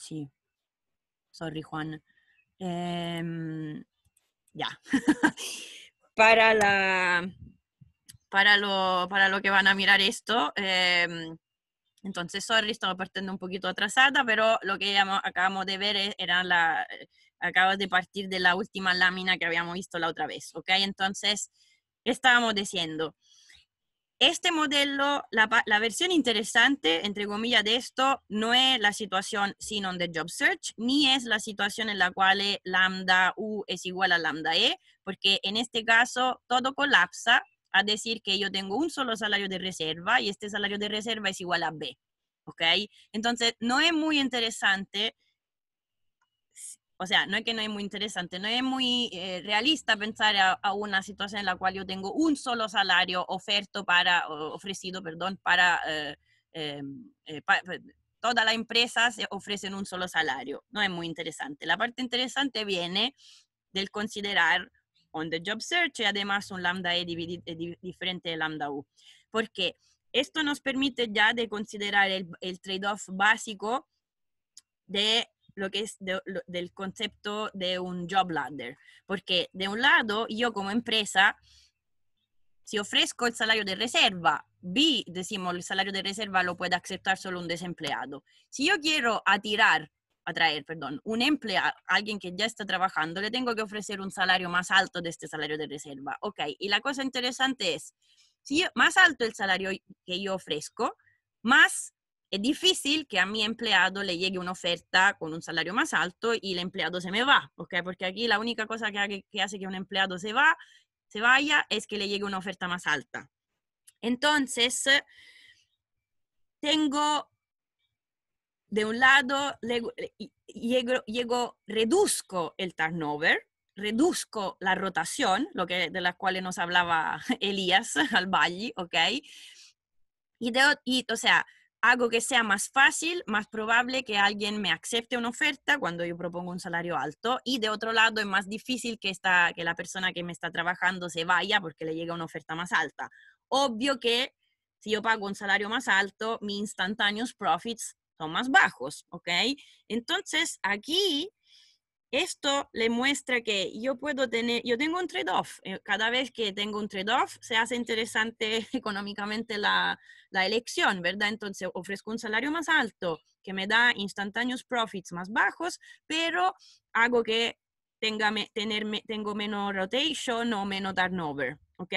Sí. Sorry, Juan. Em, ya. para la. Para lo, que van a mirar esto. Em, entonces, sorry, estaba partiendo un poquito atrasada, pero lo que acabamos de ver e, era la. Acabas de partir de la última lámina que habíamos visto la otra vez, ¿ok? Entonces, estábamos diciendo este modelo, la, versión interesante, entre comillas, de esto no es la situación sin on the job search, ni es la situación en la cual lambda U es igual a lambda E, porque en este caso todo colapsa a decir que yo tengo un solo salario de reserva y este salario de reserva es igual a B. ¿Ok? Entonces, no es muy interesante o sea, no es que no es muy interesante, no es muy eh, realista pensar a, una situación en la cual yo tengo un solo salario para, ofrecido, perdón, para, toda eh, la empresa eh, pues, todas las empresas ofrecen un solo salario. No es muy interesante. La parte interesante viene del considerar on the job search y además un lambda E diferente de lambda U. Porque esto nos permite ya de considerar el trade-off básico de lo que es del concepto de un job ladder, porque de un lado yo como empresa, si ofrezco el salario de reserva, B, decimos, el salario de reserva lo puede aceptar solo un desempleado. Si yo quiero atirar, atraer, perdón, un empleado, alguien que ya está trabajando, le tengo que ofrecer un salario más alto de este salario de reserva. Ok, y la cosa interesante es, si más alto el salario que yo ofrezco, más es difícil que a mi empleado le llegue una oferta con un salario más alto y el empleado se me va, ¿ok? Porque aquí la única cosa que, hace que un empleado se, va, se vaya es que le llegue una oferta más alta. Entonces, eh, tengo, de un lado, eh, llego, reduzco el turnover, reduzco la rotación, lo que, de la cual nos hablaba Elías al Valle, ¿ok? Y, de, y o sea, hago que sea más fácil, más probable que alguien me acepte una oferta cuando yo propongo un salario alto y de otro lado es más difícil que, la persona que me está trabajando se vaya porque le llega una oferta más alta. Obvio que si yo pago un salario más alto, mis instantáneos profits son más bajos, ¿ok? Entonces aquí esto le muestra que yo puedo tener, yo tengo un trade-off. Eh, cada vez que tengo un trade-off, se hace interesante económicamente la, elección, ¿verdad? Entonces ofrezco un salario más alto que me da instantáneos profits más bajos, pero hago que tenga, tener, tengo menos rotation o menos turnover, ¿ok?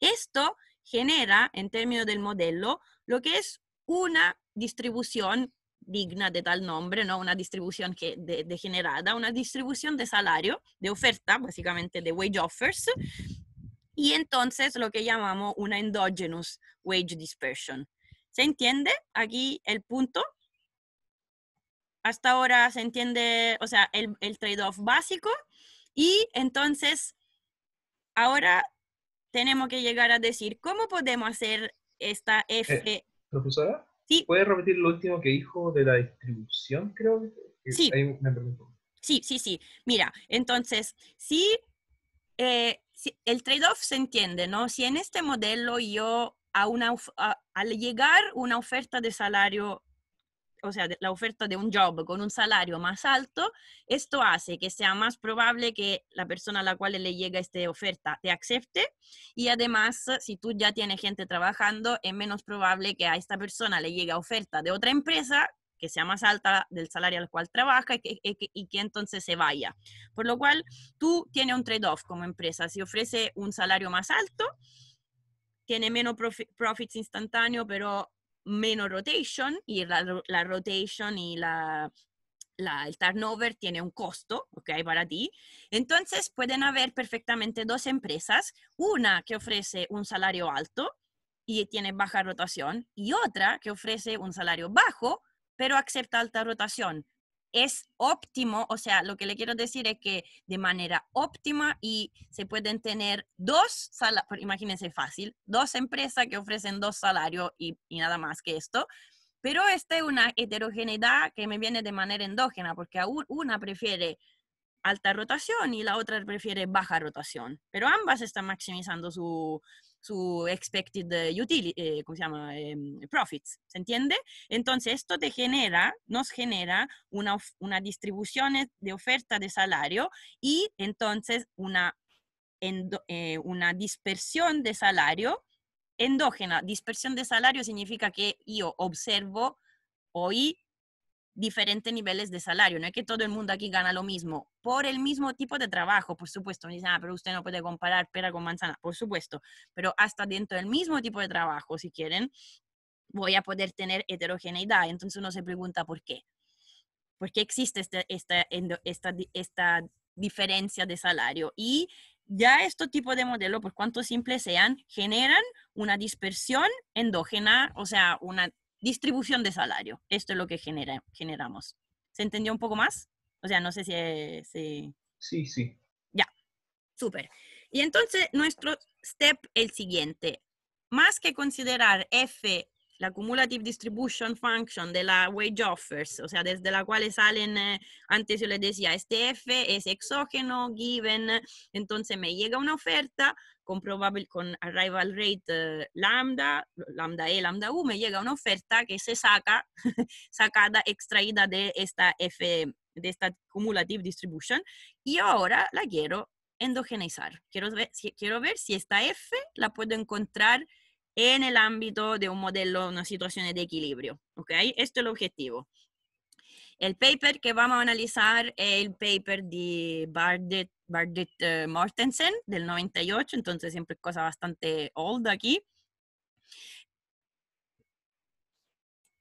Esto genera, en términos del modelo, lo que es una distribución digna de tal nombre, ¿no? Una distribución que degenerada, una distribución de salario, de oferta, básicamente de wage offers, y entonces lo que llamamos una endogenous wage dispersion. ¿Se entiende aquí el punto? Hasta ahora se entiende, o sea, el, trade-off básico y entonces ahora tenemos que llegar a decir cómo podemos hacer esta eh, F. E profesora, Sí. ¿Puedes repetir lo último que dijo de la distribución, creo? Sí. sí, sí, sí. Mira, entonces, eh, sí, el trade-off se entiende, ¿no? Si en este modelo yo, a una, a, al llegar una oferta de salario o sea, la oferta de un job con un salario más alto, esto hace que sea más probable que la persona a la cual le llega esta oferta te acepte y además, si tú ya tienes gente trabajando, es menos probable que a esta persona le llegue oferta de otra empresa que sea más alta del salario al cual trabaja y que, y que entonces se vaya. Por lo cual, tú tienes un trade-off como empresa. Si ofrece un salario más alto, tiene menos profits instantáneos, pero menos rotation y la, la rotation y la, el turnover tiene un costo, okay Para ti. Entonces pueden haber perfectamente dos empresas, una que ofrece un salario alto y tiene baja rotación y otra que ofrece un salario bajo pero acepta alta rotación es óptimo, o sea, lo que le quiero decir es que de manera óptima y se pueden tener dos imagínense fácil, dos empresas que ofrecen dos salarios y, y nada más que esto, pero esta es una heterogeneidad que me viene de manera endógena, porque una prefiere alta rotación y la otra prefiere baja rotación, pero ambas están maximizando su, su expected eh, utility, eh, ¿cómo se llama? Em, profits, ¿se entiende? Entonces, esto te genera, nos genera una, una distribución e, de oferta de salario y entonces una, eh, una dispersión de salario endógena. Dispersión de salario significa que yo observo hoy diferentes niveles de salario. No es que todo el mundo aquí gana lo mismo por el mismo tipo de trabajo, por supuesto. Me dicen, ah, pero usted no puede comparar pera con manzana, por supuesto. Pero hasta dentro del mismo tipo de trabajo, si quieren, voy a poder tener heterogeneidad. Entonces uno se pregunta por qué. ¿Por qué existe este, esta, esta, esta, esta diferencia de salario? Y ya este tipo de modelo, por cuanto simples sean, generan una dispersión endógena, o sea, una distribución de salario. Esto es lo que generamos. ¿Se entendió un poco más? O sea, no sé eh, si... Sí, sí. Ya, súper. Y entonces nuestro step el siguiente. Más que considerar F la Cumulative Distribution Function de la Wage Offers, o sea, desde la cual salen, eh, antes yo les decía, este F es exógeno, given, entonces me llega una oferta con, probable, con arrival rate eh, lambda, lambda E, lambda U, me llega una oferta que se saca, sacada, extraída de esta F, de esta Cumulative Distribution, y ahora la quiero endogenizar Quiero ver, si, quiero ver si esta F la puedo encontrar en el ámbito de un modelo, una situaciones de equilibrio. ¿Ok? Esto es el objetivo. El paper que vamos a analizar es el paper de Bardet, Bardet eh, Mortensen del 98, entonces siempre es cosa bastante old aquí.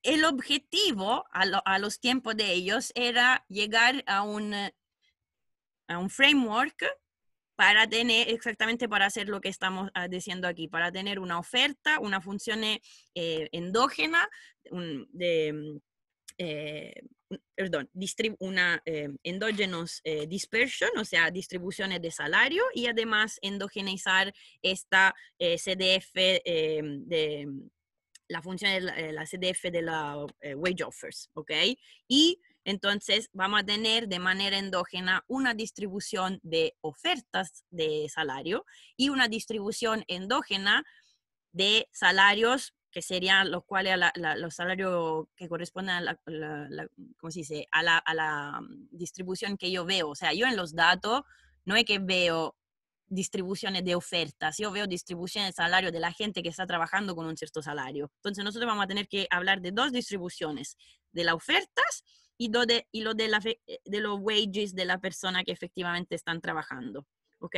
el objetivo a, a, los tiempos de ellos era llegar a un, a un framework para tener, exactamente para hacer lo que estamos ah, diciendo aquí, para tener una oferta, una función eh, endógena, mm, eh, perdón, una eh, endógenos eh, dispersion, o sea, distribuciones de salario y además endogenizar esta CDF de la función de la, CDF de la wage offers, ¿ok? Y entonces, vamos a tener de manera endógena una distribución de ofertas de salario y una distribución endógena de salarios que serían los cuales los salarios que corresponden a la, a la mm, distribución que yo veo. O sea, yo en los datos no es que veo distribuciones de ofertas, yo veo distribuciones de salario de la gente que está trabajando con un cierto salario. Entonces nosotros vamos a tener que hablar de dos distribuciones, de las ofertas y lo, eh, de, los wages de la persona que efectivamente están trabajando. ¿Ok?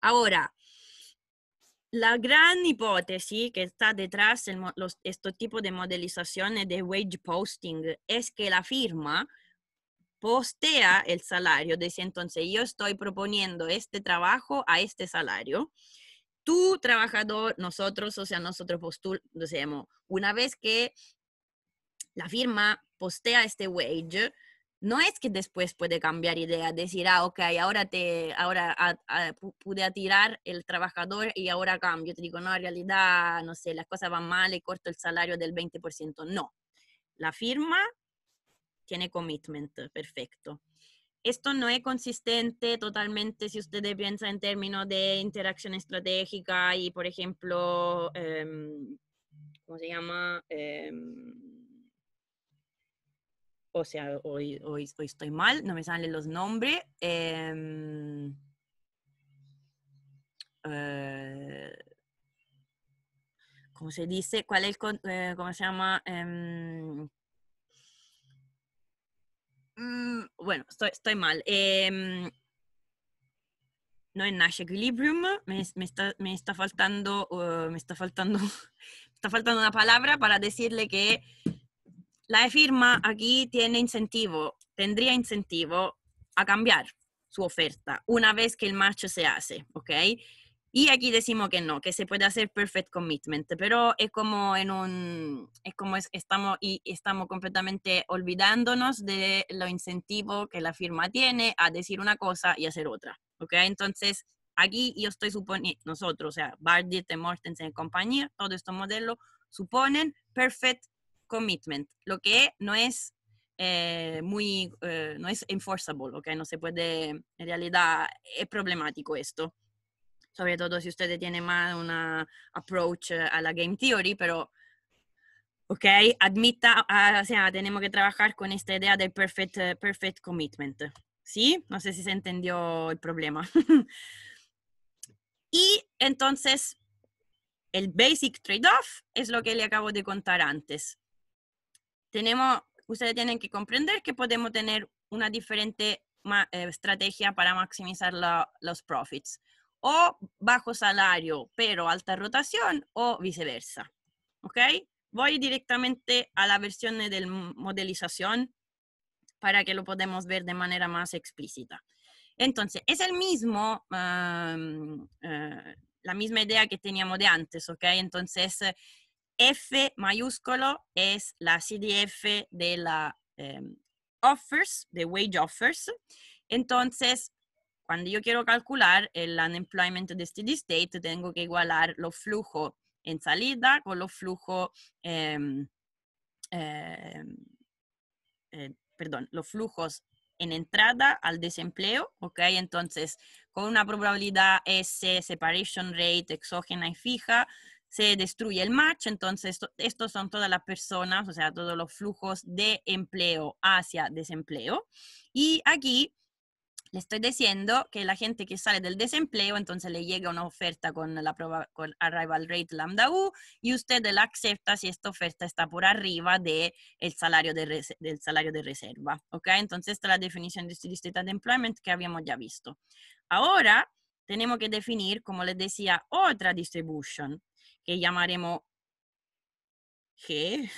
Ahora, la gran hipótesis que está detrás de estos tipo de modelizaciones de wage posting es que la firma postea el salario, dice entonces yo estoy proponiendo este trabajo a este salario. Tu trabajador, nosotros, o sea, nosotros postulamos, una vez que la firma postea este wage, no es que después puede cambiar idea, decir, ah, ok, ahora, te, ahora pude atirar el trabajador y ahora cambio. Te digo, no, en realidad, no sé, las cosas van mal y corto el salario del 20%. No, la firma tiene commitment, perfecto. Esto no es consistente totalmente si ustedes piensan en términos de interacción estratégica y, por ejemplo, em, ¿cómo se llama? Em, o sea, hoy, hoy, estoy mal, no me salen los nombres. Em, eh, ¿Cómo se dice? ¿Cuál es el, eh, cómo se llama? Em, mm, bueno, estoy, mal. Em, no en Nash Equilibrium, me, faltando, me está faltando, uh, me está faltando una palabra para decirle que la firma aquí tiene incentivo, tendría incentivo a cambiar su oferta una vez que el match se hace, ¿ok? Y aquí decimos que no, que se puede hacer perfect commitment, pero es como en un, es como es, estamos y estamos completamente olvidándonos de lo incentivo que la firma tiene a decir una cosa y hacer otra, ¿ok? Entonces, aquí yo estoy suponiendo, nosotros, o sea, Bardit, Mortensen y compañía, todos estos modelos suponen perfect commitment, lo que no es eh, muy, eh, no es enforceable, ¿ok? No se puede, en realidad es problemático esto, sobre todo si ustedes tiene más una approach eh, a la game theory, pero, ¿ok? Admita, ah, o sea, tenemos que trabajar con esta idea del perfect, perfect commitment, ¿sí? No sé si se entendió el problema. y entonces, el basic trade-off es lo que le acabo de contar antes tenemos, ustedes tienen que comprender que podemos tener una diferente eh, estrategia para maximizar los profits. O bajo salario, pero alta rotación, o viceversa. ¿Ok? Voy directamente a la versión de modelización para que lo podamos ver de manera más explícita. Entonces, es el mismo, eh, la misma idea que teníamos de antes, ¿ok? Entonces, F mayúsculo es la CDF de la em, offers, de wage offers. Entonces, cuando yo quiero calcular el unemployment de steady state, tengo que igualar los flujos en salida con los flujos, em, em, eh, perdón, los flujos en entrada al desempleo, ¿ok? Entonces, con una probabilidad S, separation rate exógena y fija, se destruye el match, entonces estos son todas las personas, o sea, todos los flujos de empleo hacia desempleo. Y aquí le estoy diciendo que la gente que sale del desempleo, entonces le llega una oferta con la prueba, con arrival rate lambda U y usted la acepta si esta oferta está por arriba de el salario del salario de reserva. ¿ok? Entonces, esta es la definición de State de Employment que habíamos ya visto. Ahora, tenemos que definir, como les decía, otra distribution que llamaremos G,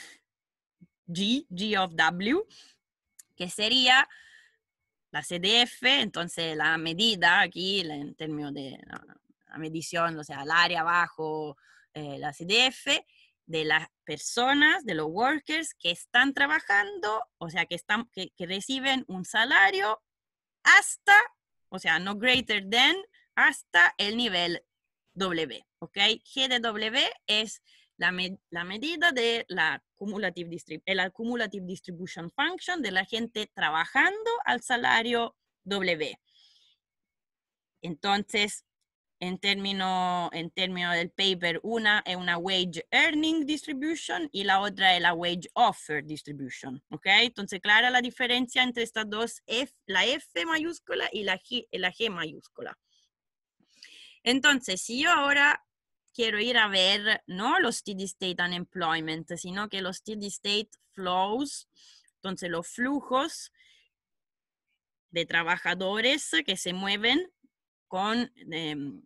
G, G of W, que sería la CDF, entonces la medida aquí en términos de la medición, o sea, el área abajo, eh, la CDF, de las personas, de los workers que están trabajando, o sea, que, están, que reciben un salario hasta, o sea, no greater than, hasta el nivel W, ¿ok? G de W es la, la medida de la cumulative, el cumulative distribution function de la gente trabajando al salario W. Entonces, en términos en término del paper, una es una wage earning distribution y la otra es la wage offer distribution. ¿ok? Entonces, clara la diferencia entre estas dos, F, la F mayúscula y la la G mayúscula. Entonces, si yo ahora quiero ir a ver no los steady state unemployment, sino que los steady state flows, entonces los flujos de trabajadores que se mueven con, em,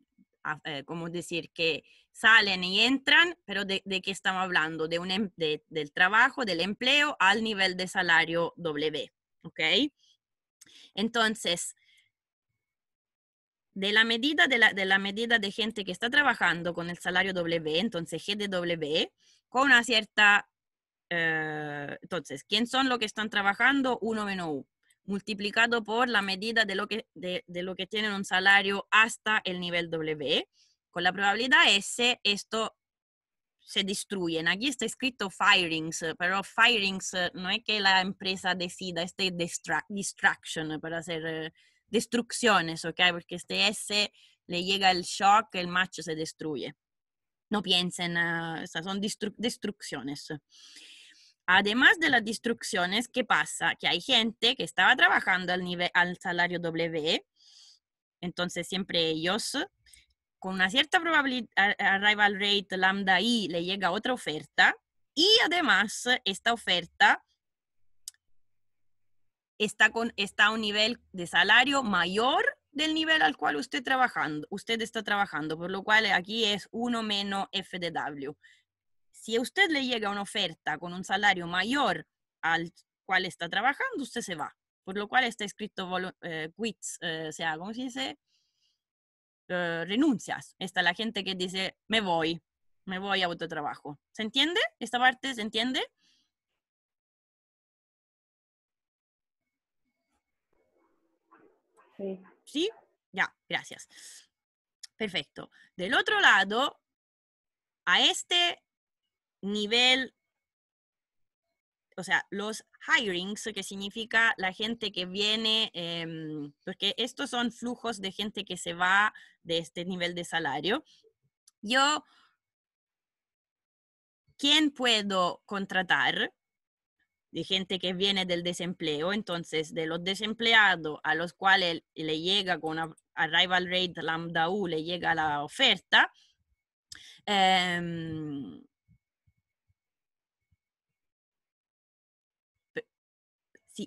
eh, como decir, que salen y entran, pero de, qué estamos hablando, de un, em, del trabajo, del empleo al nivel de salario W, ¿ok? Entonces, de la medida de la, de la medida de gente que está trabajando con el salario W, entonces GDW, con una cierta, eh, entonces, ¿quién son los que están trabajando? 1 menos U, multiplicado por la medida de lo, que, de, lo que tienen un salario hasta el nivel W. Con la probabilidad S, esto se destruye. Aquí está escrito firings, eh, pero firings eh, no es que la empresa decida, este destruction para hacer destrucciones, ¿ok? Porque este S le llega el shock, el macho se destruye. No piensen, son destrucciones. Además de las destrucciones, ¿qué pasa? Que hay gente que estaba trabajando al, nivel, al salario W, entonces siempre ellos, con una cierta probabilidad, arrival rate lambda i, le llega otra oferta y además esta oferta está, con, está a un nivel de salario mayor del nivel al cual usted, trabajando, usted está trabajando, por lo cual aquí es 1 menos FDW. Si a usted le llega una oferta con un salario mayor al cual está trabajando, usted se va. Por lo cual está escrito eh, quits, se eh, o sea, como se dice? Eh, renuncias. Está la gente que dice, me voy, me voy a otro trabajo. ¿Se entiende? ¿Esta parte se entiende? Sí. Ya, gracias. Perfecto. Del otro lado, a este nivel, o sea, los hirings, que significa la gente que viene, em, porque estos son flujos de gente que se va de este nivel de salario. Yo, ¿quién puedo contratar? de gente que viene del desempleo, entonces de los desempleados a los cuales le llega con arrival rate lambda U, le llega la oferta, eh,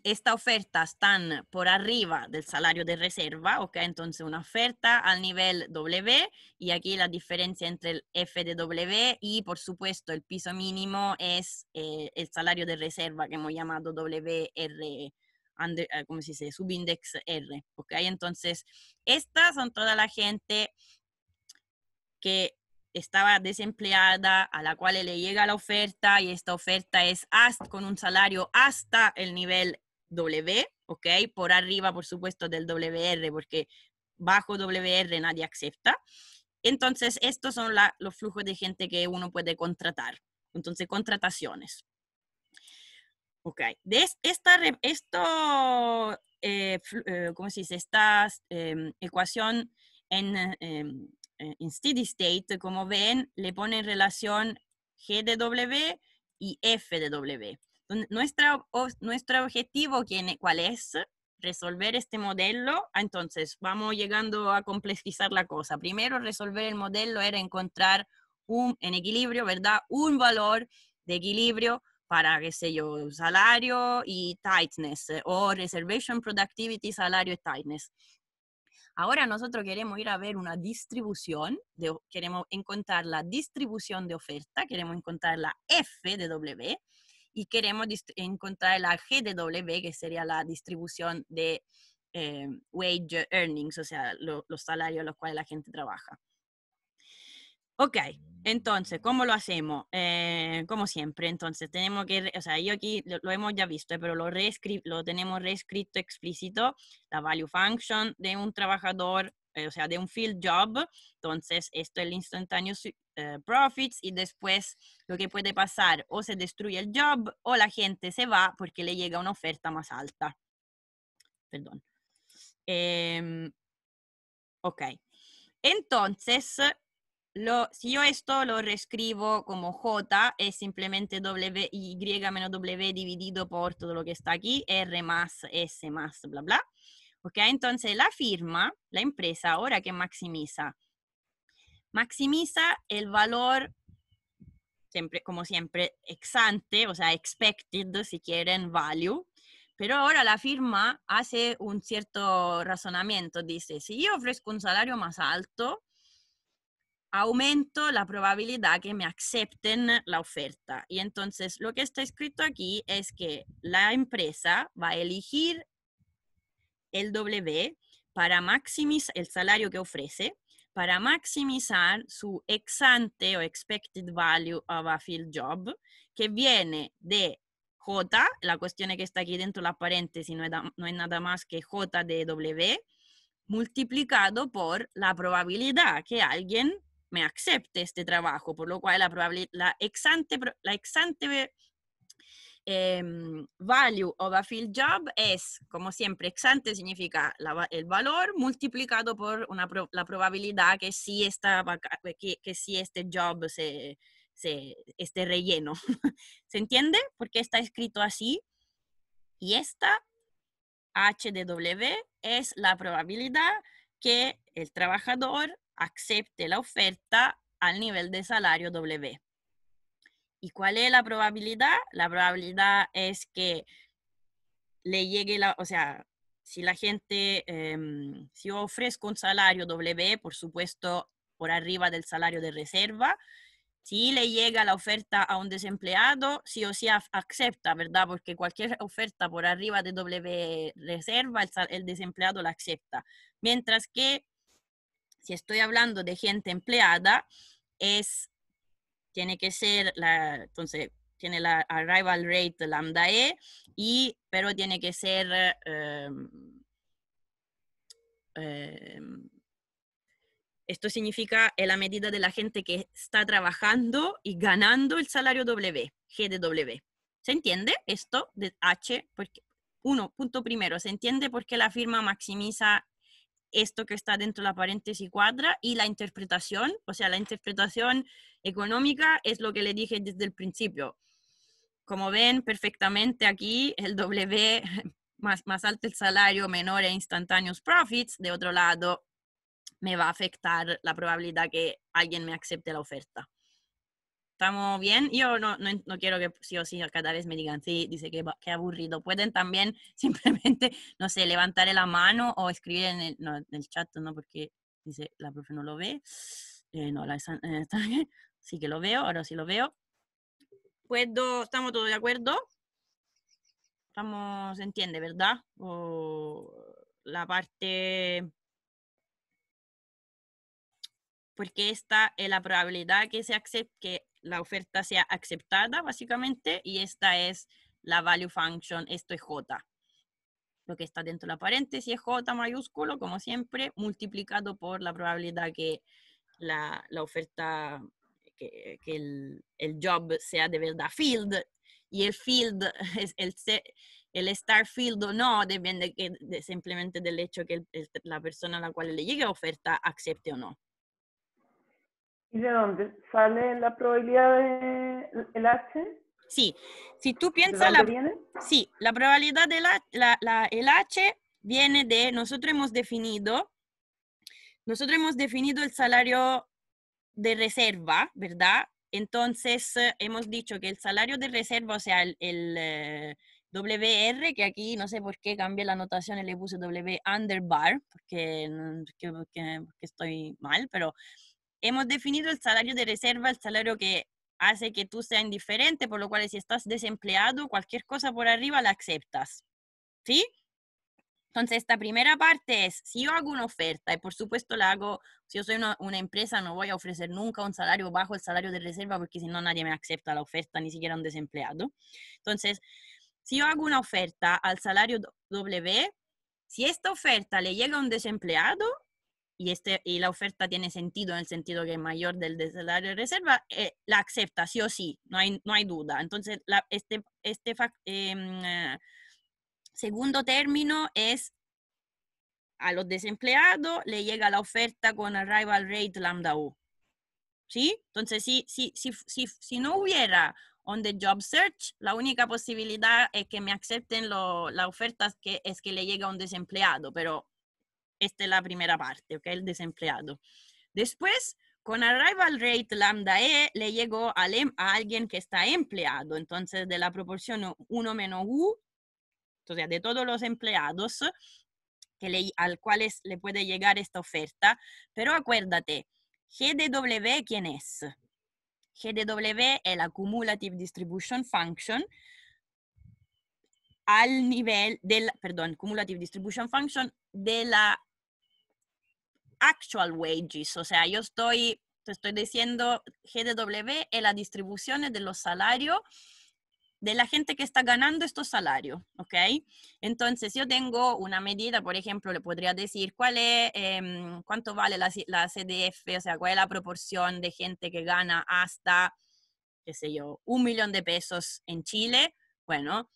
esta oferta está por arriba del salario de reserva, ok, entonces una oferta al nivel W y aquí la diferencia entre el F de W y por supuesto el piso mínimo es eh, el salario de reserva que hemos llamado WR, como eh, ¿cómo se dice? Subindex R, ¿ok? Entonces, estas son toda la gente que estaba desempleada, a la cual le llega la oferta y esta oferta es hasta, con un salario hasta el nivel W, ¿ok? Por arriba, por supuesto, del WR, porque bajo WR nadie acepta. Entonces, estos son los flujos de gente que uno puede contratar. Entonces, contrataciones. Ok, de esta, esto, eh, eh, ¿cómo se dice? Esta em, ecuación em, eh, en, steady state, como ven, le pone en relación G de W y F de W. Nuestra, nuestro objetivo, ¿cuál es? Resolver este modelo. Ah, entonces, vamos llegando a complejizar la cosa. Primero, resolver el modelo era encontrar un, en equilibrio, ¿verdad? Un valor de equilibrio para, qué sé yo, salario y tightness eh, o reservation productivity, salario y tightness. Ahora nosotros queremos ir a ver una distribución, queremos encontrar la distribución de oferta, queremos encontrar la F de W y queremos encontrar la GDW, que sería la distribución de eh, wage earnings, o sea, lo, los salarios a los cuales la gente trabaja. Ok, entonces, ¿cómo lo hacemos? Eh, como siempre, entonces tenemos que, o sea, yo aquí lo, hemos ya visto, eh, pero lo, lo tenemos reescrito explícito, la value function de un trabajador, o sea, de un field job, entonces esto es el instantáneo eh, profits y después lo que puede pasar o se destruye el job o la gente se va porque le llega una oferta más alta. Perdón. Em, ok. Entonces, lo, si yo esto lo reescribo como J, es simplemente W, Y menos W dividido por todo lo que está aquí, R más S más, bla, bla. Ok, entonces la firma, la empresa, ahora que maximiza maximiza el valor, siempre, como siempre, ex ante, o sea, expected, si quieren, value. Pero ahora la firma hace un cierto razonamiento, dice, si yo ofrezco un salario más alto, aumento la probabilidad que me acepten la oferta. Y entonces lo que está escrito aquí es que la empresa va a elegir el W para maximizar el salario que ofrece para maximizar su ex ante o expected value of a field job, que viene de J, la cuestión que está aquí dentro la paréntesis, no es, nada más que J de W, multiplicado por la probabilidad que alguien me acepte este trabajo, por lo cual la, la ex la ex ante Em, value of a field job es, como siempre, Exante significa el valor multiplicado por la probabilidad que si, sí que, sí este job se, esté relleno. ¿Se entiende? Porque está escrito así. Y esta HDW es la probabilidad que el trabajador acepte la oferta al nivel de salario W. ¿Y cuál es la probabilidad? La probabilidad es que le llegue la, o sea, si la gente, em, si ofrezco un salario W, por supuesto, por arriba del salario de reserva, si le llega la oferta a un desempleado, si o sí acepta, ¿verdad? Porque cualquier oferta por arriba de W reserva, el, el, desempleado la acepta. Mientras que si estoy hablando de gente empleada, es tiene que ser la, entonces, tiene la arrival rate lambda E, y, pero tiene que ser em, em, esto significa en la medida de la gente que está trabajando y ganando el salario W, G de W. ¿Se entiende esto de H? Porque, uno, punto primero, ¿se entiende por qué la firma maximiza esto que está dentro de la paréntesis cuadra y la interpretación? O sea, la interpretación económica es lo que le dije desde el principio. Como ven perfectamente aquí, el W, más, más alto el salario, menor e instantáneos profits. De otro lado, me va a afectar la probabilidad que alguien me acepte la oferta. ¿Estamos bien? Yo no, quiero que sí o sí cada vez me digan, sí, dice que, aburrido. Pueden también simplemente, no sé, levantar la mano o escribir en el, chat, ¿no? Porque dice, la profe no lo ve. Eh, no, la eh, sí que lo veo, ahora sí lo veo. Pues estamos todos de acuerdo. Estamos, se entiende, ¿verdad? la parte... Porque esta es eh, la probabilidad que, se acepte, la oferta sea aceptada, básicamente, y esta es la value function, esto es J. Lo que está dentro de la paréntesis es J mayúsculo, como siempre, multiplicado por la probabilidad que la, la oferta que, el, el, job sea de verdad field y el field, el, el estar field o no, depende simplemente del hecho que la persona a la cual le llegue oferta acepte o no. ¿Y de dónde sale la probabilidad del H? Sí, si tú piensas la, viene? sí, la probabilidad del la, el H viene de, nosotros hemos definido, nosotros hemos definido el salario de reserva, ¿verdad? Entonces, eh, hemos dicho que el salario de reserva, o sea, el, el eh, WR, que aquí no sé por qué cambié la notación y le puse W under bar, porque, porque estoy mal, pero hemos definido el salario de reserva, el salario que hace que tú seas indiferente, por lo cual si estás desempleado, cualquier cosa por arriba la aceptas. ¿Sí? Entonces, esta primera parte es, si yo hago una oferta, y por supuesto la hago, si yo soy una, empresa, no voy a ofrecer nunca un salario bajo el salario de reserva, porque si no, nadie me acepta la oferta, ni siquiera un desempleado. Entonces, si yo hago una oferta al salario W, si esta oferta le llega a un desempleado, y, este, y la oferta tiene sentido en el sentido que es mayor del salario de reserva, eh, la acepta sí o sí, no hay, no hay duda. Entonces, la, este, este em, eh, Segundo término es a los desempleados le llega la oferta con arrival rate lambda U. ¿Sí? Entonces, si, si, si, si no hubiera on the job search, la única posibilidad es que me acepten lo, la oferta que, es que le llega a un desempleado, pero esta es la primera parte, ¿ok? El desempleado. Después, con arrival rate lambda E, le llegó a, em, a alguien que está empleado, entonces de la proporción 1 menos U o sea, de todos los empleados que le, al cuales le puede llegar esta oferta. Pero acuérdate, GDW, ¿quién es? GDW es la Cumulative Distribution Function al nivel del, perdón, Cumulative Distribution Function de la actual wages. O sea, yo estoy, te estoy diciendo, GDW es la distribución de los salarios de la gente que está ganando estos salarios, ¿ok? Entonces, yo tengo una medida, por ejemplo, le podría decir cuál es, em, cuánto vale la, CDF, o sea, cuál es la proporción de gente que gana hasta, qué sé yo, un millón de pesos en Chile. Bueno,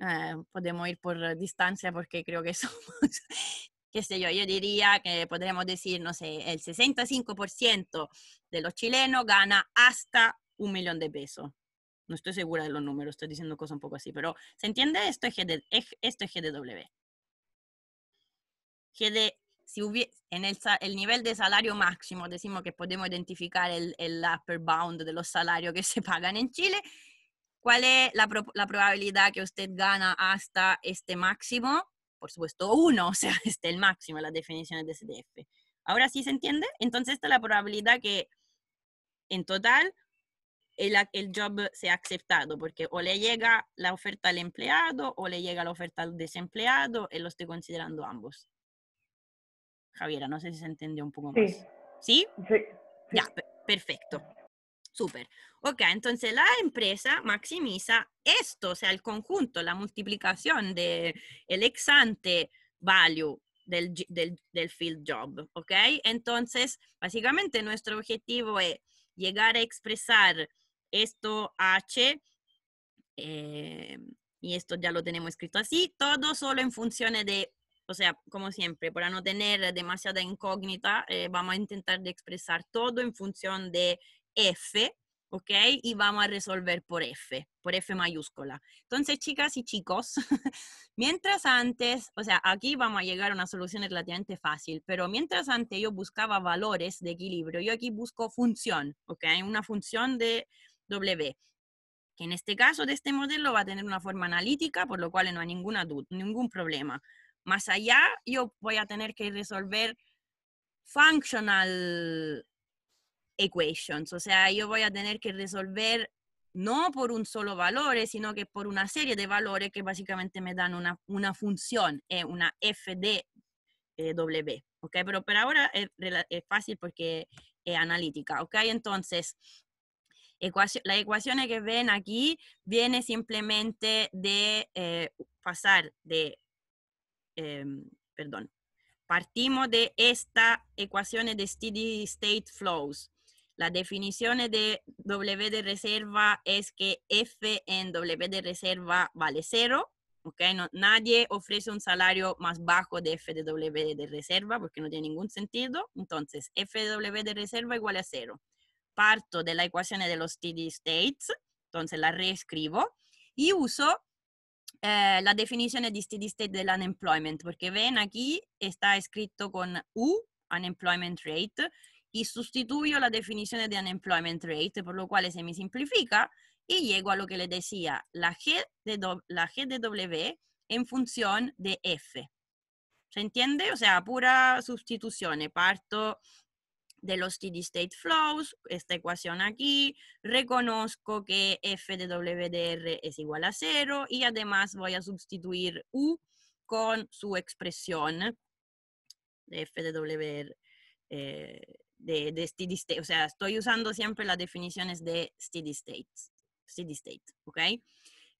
eh, podemos ir por distancia porque creo que somos, qué sé yo, yo diría que podríamos decir, no sé, el 65% de los chilenos gana hasta un millón de pesos, no estoy segura de los números, estoy diciendo cosas un poco así, pero ¿se entiende? Esto es, esto es GDW. GD, si en el, nivel de salario máximo, decimos que podemos identificar el, upper bound de los salarios que se pagan en Chile, ¿cuál es la, la probabilidad que usted gana hasta este máximo? Por supuesto, uno, o sea, este es el máximo, las definiciones de CDF. Ahora sí se entiende. Entonces, esta es la probabilidad que en total el, el job sea aceptado, porque o le llega la oferta al empleado o le llega la oferta al desempleado, y lo estoy considerando ambos. Javiera, no sé si se entendió un poco más. Sí. ¿Sí? Ya, perfecto. Súper. Ok, entonces la empresa maximiza esto, o sea, el conjunto, la multiplicación del el ex ante value del, del, del, field job, ¿ok? Entonces, básicamente nuestro objetivo es llegar a expresar esto h, eh, y esto ya lo tenemos escrito así, todo solo en función de, o sea, como siempre, para no tener demasiada incógnita, eh, vamos a intentar expresar todo en función de f, ¿ok? Y vamos a resolver por F, por F mayúscula. Entonces, chicas y chicos, mientras antes, o sea, aquí vamos a llegar a una solución relativamente fácil, pero mientras antes yo buscaba valores de equilibrio, yo aquí busco función, ¿ok? Una función de W, que en este caso de este modelo va a tener una forma analítica, por lo cual no hay ninguna duda, ningún problema. Más allá, yo voy a tener que resolver functional equations, o sea, yo voy a tener que resolver no por un solo valor, sino que por una serie de valores que básicamente me dan una, función, eh, una f de eh, W. ¿ok? Pero por ahora es, es fácil porque es analítica, ¿ok? Entonces, Ecuación, las ecuaciones que ven aquí viene simplemente de eh, pasar de, em, perdón, partimos de esta ecuación de steady state flows. La definición de W de reserva es que F en W de reserva vale cero. Okay? nadie ofrece un salario más bajo de F de W de reserva porque no tiene ningún sentido. Entonces, F de W de reserva igual a cero. parto della equazione dello steady state, quindi la reescrivo, y uso eh, la definizione di steady state dell'unemployment, perché porque qui aquí está escrito con U, unemployment rate, e sustituyo la definizione di unemployment rate, per lo quale se mi simplifica e llego a lo che le decía, la G de, do, la G de W en función de F. ¿Se entiende? O sea, pura sustitución. Parto de los steady state flows, esta ecuación aquí, reconozco que f de wdr es igual a cero y además voy a sustituir u con su expresión de f de w eh, de, steady state, o sea, estoy usando siempre las definiciones de steady state, steady state, ¿ok?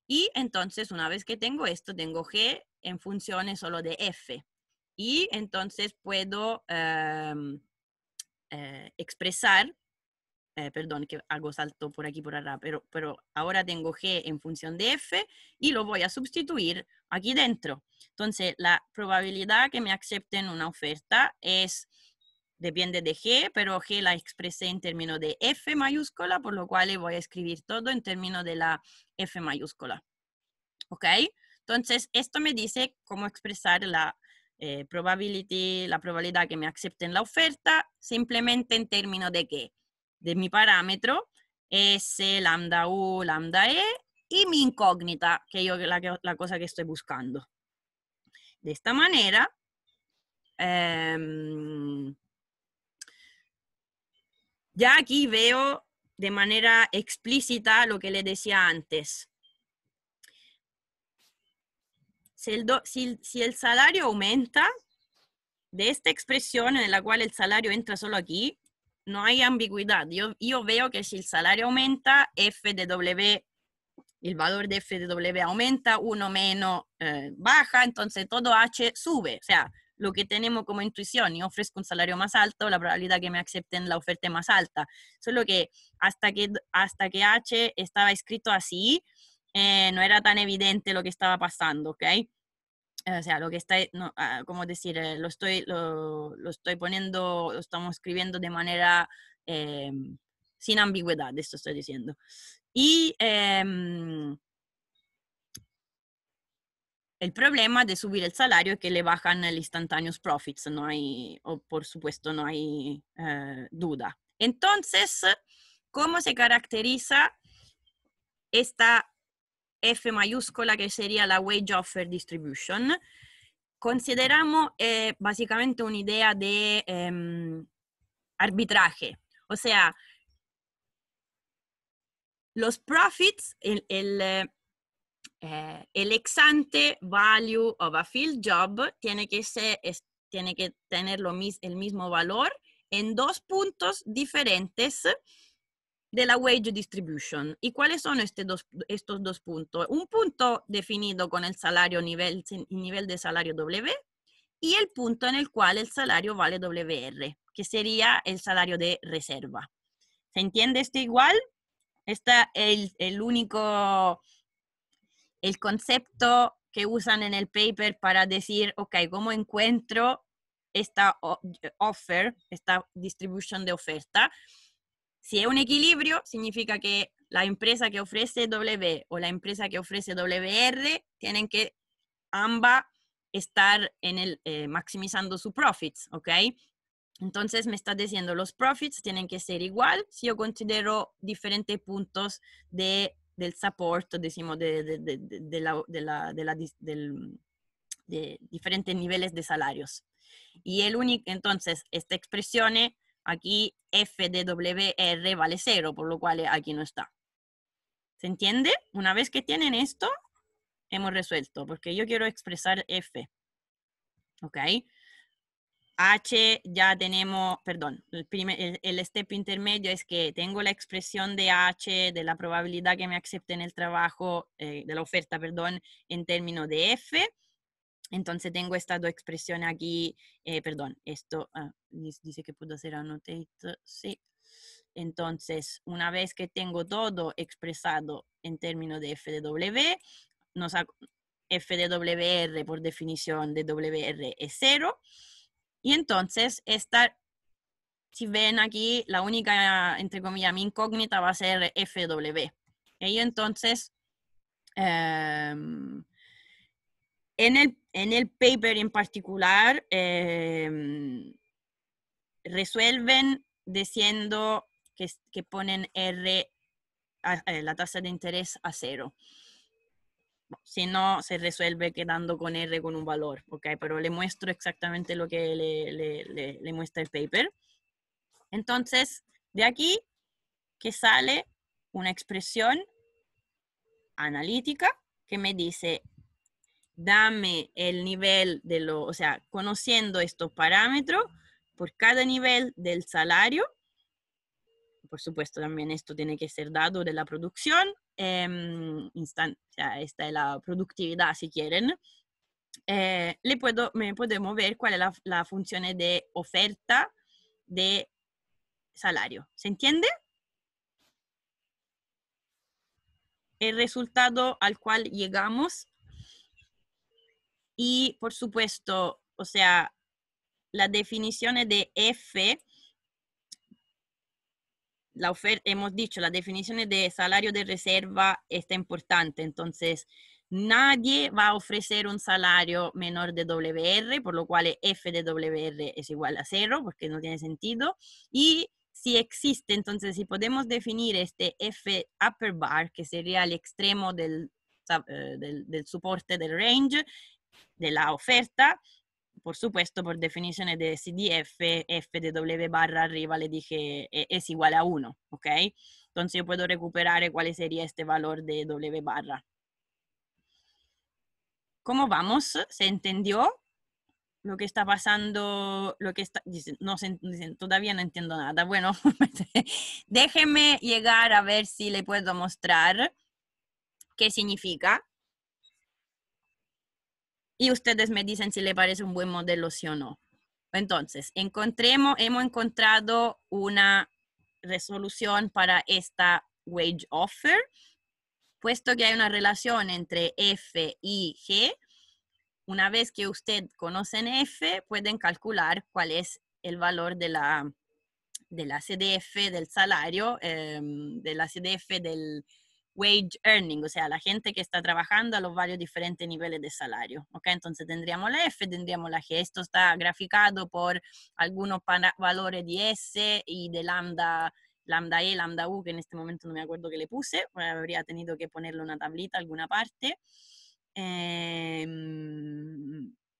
Y entonces, una vez que tengo esto, tengo g en funciones solo de f. Y entonces puedo em, eh, expresar, eh, perdón que hago salto por aquí por allá, pero, pero ahora tengo g en función de f y lo voy a sustituir aquí dentro. Entonces, la probabilidad que me acepten una oferta es, depende de g, pero g la expresé en términos de f mayúscula, por lo cual voy a escribir todo en términos de la f mayúscula. ¿Ok? Entonces, esto me dice cómo expresar la eh, probability, la probabilidad que me acepten la oferta, simplemente en términos de qué? De mi parámetro, S, lambda U, lambda E, y mi incógnita, que yo la, cosa que estoy buscando. De esta manera, em, ya aquí veo de manera explícita lo que le decía antes si, el salario aumenta, de esta expresión en la cual el salario entra solo aquí, no hay ambigüedad. Yo, veo que si el salario aumenta, F de W, el valor de F de W aumenta, uno menos eh, baja, entonces todo H sube. O sea, lo que tenemos como intuición, y ofrezco un salario más alto, la probabilidad que me acepten la oferta es más alta. Solo que hasta que, hasta que H estaba escrito así, eh, no era tan evidente lo que estaba pasando, ¿ok? O sea, lo que está, ah, ¿cómo decir? Eh, lo, estoy, lo, estoy poniendo, lo estamos escribiendo de manera eh, sin ambigüedad, esto estoy diciendo. Y em, el problema de subir el salario es que le bajan el instantáneos profits, no hay, o por supuesto, no hay duda. Entonces, ¿cómo se caracteriza esta F mayúscula, que sería la Wage Offer Distribution, consideramos eh, básicamente una idea de em, arbitraje. O sea, los profits, el, el, eh, value of a field job tiene que, ser, tiene que tener lo el mismo valor en dos puntos diferentes de la wage distribution. ¿Y cuáles son este dos, estos dos puntos? Un punto definido con el salario nivel, nivel de salario W y el punto en el cual el salario vale WR, que sería el salario de reserva. ¿Se entiende esto igual? Este es el, el único, el concepto que usan en el paper para decir, ok, ¿cómo encuentro esta offer, esta distribución de oferta? Si es un equilibrio, significa que la empresa que ofrece W o la empresa que ofrece WR tienen que ambas estar en el, eh, maximizando sus profits, ¿ok? Entonces me está diciendo, los profits tienen que ser igual si yo considero diferentes puntos de, del support, decimos, de, de, de la, la, la, diferentes niveles de salarios. Y el único, entonces, esta expresión Aquí f de WR vale 0, por lo cual eh, aquí no está. ¿Se entiende? Una vez que tienen esto, hemos resuelto, porque yo quiero expresar f. ¿Ok? H ya tenemos, perdón, el, el, step intermedio es que tengo la expresión de H, de la probabilidad que me acepten el trabajo, eh, de la oferta, perdón, en términos de F. Entonces tengo esta dos aquí, eh, perdón, esto ah, dice que puedo hacer anotado, sí. Entonces, una vez que tengo todo expresado en términos de f de w, por definición de wr es cero. Y entonces, esta, si ven aquí, la única, entre comillas, mi incógnita va a ser fw. Y entonces, em, en el, en el paper en particular, em, resuelven diciendo que, que ponen R, eh, la tasa de interés a cero. Si no, se resuelve quedando con R con un valor, ¿ok? Pero le muestro exactamente lo que le muestra el paper. Entonces, de aquí que sale una expresión analítica que me dice dame el nivel de lo, o sea, conociendo estos parámetros por cada nivel del salario, por supuesto también esto tiene que ser dado de la producción, eh, esta es la productividad si quieren, eh, le puedo, me podemos ver cuál es la, la función de oferta de salario. ¿Se entiende? El resultado al cual llegamos y por supuesto, o sea, la definición de F, la hemos dicho, la definición de salario de reserva está importante. Entonces, nadie va a ofrecer un salario menor de WR, por lo cual F de WR es igual a cero, porque no tiene sentido. Y si existe, entonces, si podemos definir este F upper bar, que sería el extremo del, eh, del, del soporte del range, de la oferta. Por supuesto, por definición de CDF, f de W barra arriba le dije e-, es igual a 1, ¿ok? Entonces yo puedo recuperar cuál sería este valor de W barra. ¿Cómo vamos? ¿Se entendió? lo que está pasando, lo que está, no, todavía no entiendo nada. Bueno, déjenme llegar a ver si le puedo mostrar qué significa y ustedes me dicen si le parece un buen modelo sí o no. Entonces, encontremos, hemos encontrado una resolución para esta wage offer, puesto que hay una relación entre F y G. Una vez que usted conocen F, pueden calcular cuál es el valor de la, de la CDF del salario, em, de la CDF del, wage earning, o sea, la gente que está trabajando a los varios diferentes niveles de salario. okay. Entonces tendríamos la F, tendríamos la G. Esto está graficado por algunos valores de S y de lambda, lambda E, lambda U, que en este momento no me acuerdo que le puse, habría tenido que ponerle una tablita alguna parte. Em,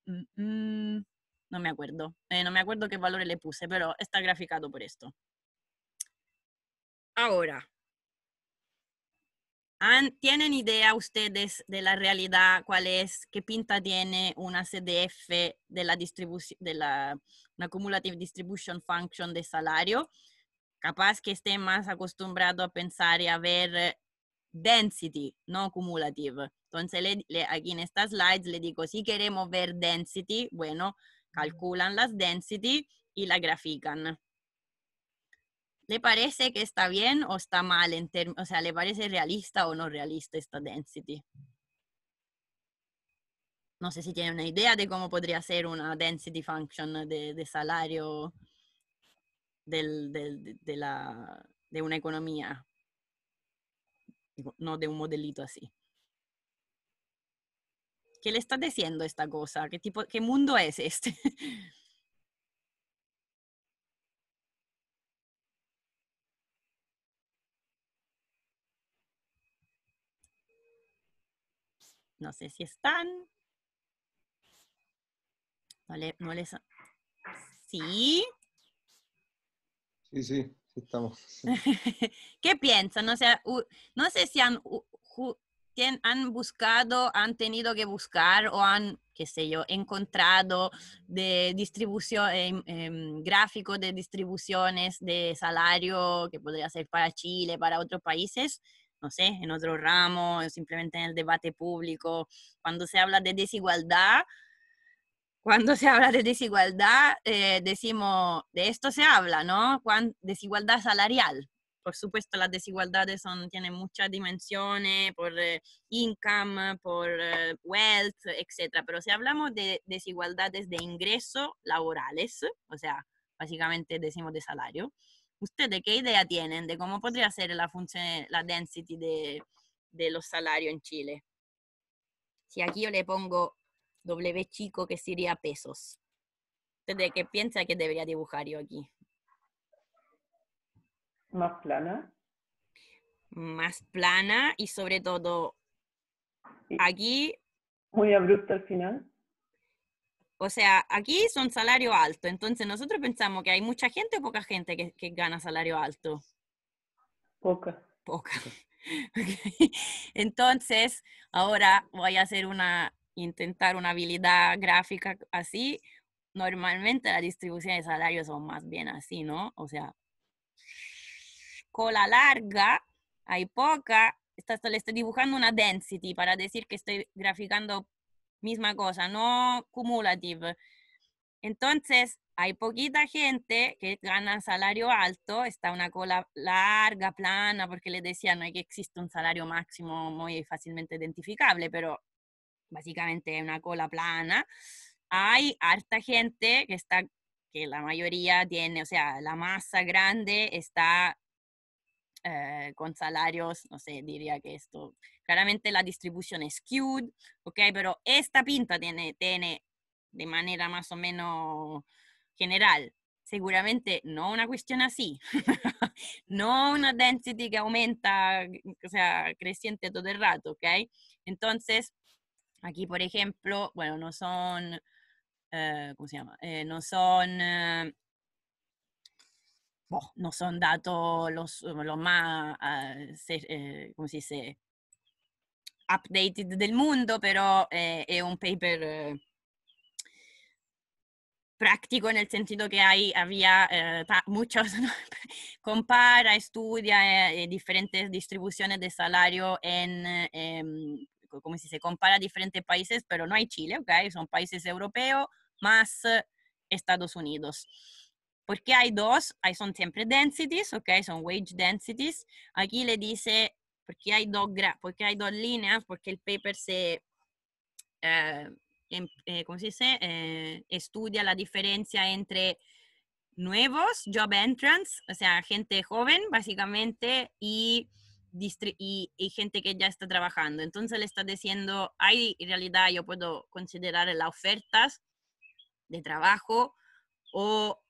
mm, mm, no me acuerdo, eh, no me acuerdo qué valores le puse, pero está graficado por esto. Ahora, ¿Tienen idea ustedes de la realidad cuál es, qué pinta tiene una CDF de la, de la una Cumulative Distribution Function de salario? Capaz que estén más acostumbrado a pensar y a ver density, no cumulative. Entonces, aquí en estas slides le digo, si queremos ver density, bueno, calculan las density y la grafican. ¿Le parece que está bien o está mal en términos, o sea, le parece realista o no realista esta density? No sé si tiene una idea de cómo podría ser una density function de, de salario del, de, la, de una economía, no de un modelito así. ¿Qué le está diciendo esta cosa? ¿Qué, tipo, qué mundo es este? No sé si están. No, les... ¿Sí? Sí, sí, estamos. ¿Qué piensan? no sea, no sé si han, han buscado, han tenido que buscar o han, qué sé yo, encontrado de distribución, eh, em, em, gráficos de distribuciones de salario que podría ser para Chile, para otros países, no sé, en otro ramo, eh, simplemente en el debate público. Cuando se habla de desigualdad, cuando se habla de desigualdad, eh, decimos, de esto se habla, ¿no? desigualdad salarial. Por supuesto, las desigualdades tienen muchas dimensiones, por eh, income, por wealth, etc. Pero si hablamos de desigualdades de ingreso laborales, o sea, básicamente decimos de salario, ¿Ustedes qué idea tienen de cómo podría ser la función, la density de, de los salarios en Chile? Si aquí yo le pongo W chico, que sería pesos. ¿Ustedes qué piensa que debería dibujar yo aquí? Más plana. Más plana y sobre todo aquí. Muy abrupta al final o sea, aquí son salario alto, entonces nosotros pensamos que hay mucha gente o poca gente que, gana salario alto. Poca. Poca. Entonces, ahora voy a hacer una, intentar una habilidad gráfica así. Normalmente la distribución de salarios son más bien así, ¿no? O sea, cola larga, hay poca. Está, le estoy dibujando una density para decir que estoy graficando misma cosa, no cumulative. Entonces, hay poquita gente que gana salario alto, está una cola larga, plana, porque les decía, no hay que existe un salario máximo muy fácilmente identificable, pero básicamente una cola plana. Hay harta gente que está, que la mayoría tiene, o sea, la masa grande está eh, con salarios, no sé, diría que esto, Claramente la distribución es skewed, ¿ok? Pero esta pinta tiene, tiene de manera más o menos general. Seguramente no una cuestión así, no una density que aumenta, o sea, creciente todo el rato, ¿ok? Entonces, aquí, por ejemplo, bueno, no son, eh, ¿cómo se llama? Eh, no son... Eh, oh, no son datos los, los más, ah, ¿cómo se dice? updated del mundo, pero eh, es un paper eh, práctico en el sentido que hay, había eh, muchos, compara, estudia diferentes distribuciones de salario en, em, como si se compara diferentes países, pero no hay Chile, ¿ok? Son países europeos más Estados Unidos. Porque hay dos, hay son siempre densities, ¿ok? Son wage densities. Aquí le dice porque hay dos, porque hay dos líneas, porque el paper se, eh, em, eh, ¿cómo se dice? Eh, estudia la diferencia entre nuevos, job entrants, o sea, gente joven básicamente, y, y, gente que ya está trabajando. Entonces le está diciendo, hay, en realidad yo puedo considerar las ofertas de trabajo o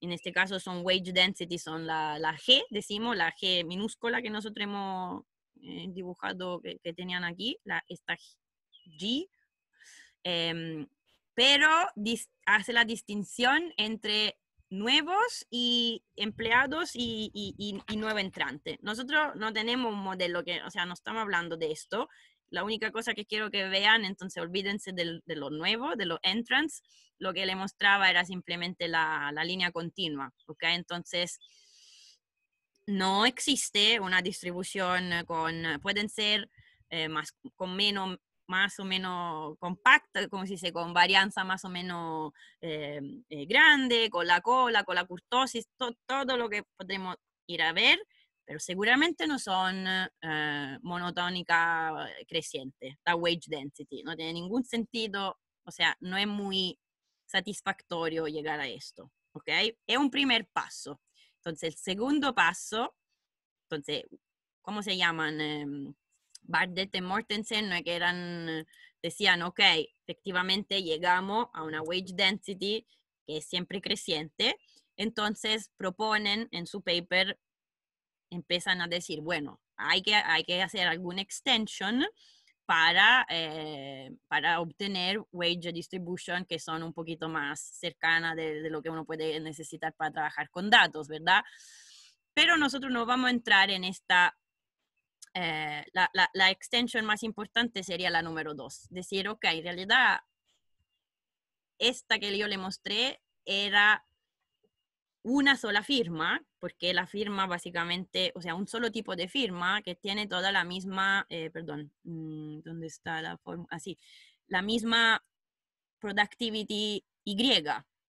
en este caso son wage density, son la, la G, decimos, la G minúscula que nosotros hemos eh, dibujado que, tenían aquí, la, esta G, em, pero hace la distinción entre nuevos y empleados y, y, nuevo entrante. Nosotros no tenemos un modelo que, o sea, no estamos hablando de esto. La única cosa que quiero que vean, entonces olvídense de lo nuevo, de los entrants. Lo que le mostraba era simplemente la, la línea continua, ¿ok? Entonces, no existe una distribución eh, con, eh, pueden ser eh, más, con menos, más o menos compacta, como se dice, con varianza más o menos grande, con la cola, con la curtosis, todo lo que podemos ir a ver, pero seguramente no son monotónica creciente, la wage density, no tiene ningún sentido, o sea, no es muy satisfactorio llegar a esto, ¿ok? Es un primer paso. Entonces, el segundo paso, entonces, ¿cómo se llaman? Em, Bardet y Mortensen, que eran, decían, ok, efectivamente llegamos a una wage density que es siempre creciente. Entonces, proponen en su paper, empiezan a decir, bueno, hay que, hay que hacer alguna extension para, eh, para obtener wage distribution que son un poquito más cercana de, lo que uno puede necesitar para trabajar con datos, ¿verdad? Pero nosotros no vamos a entrar en esta, eh, la, la, la, extension más importante sería la número dos, decir, ok, en realidad esta que yo le mostré era una sola firma porque la firma básicamente, o sea, un solo tipo de firma que tiene toda la misma, eh, perdón, mm, ¿dónde está la forma? Así, ah, la misma productivity Y,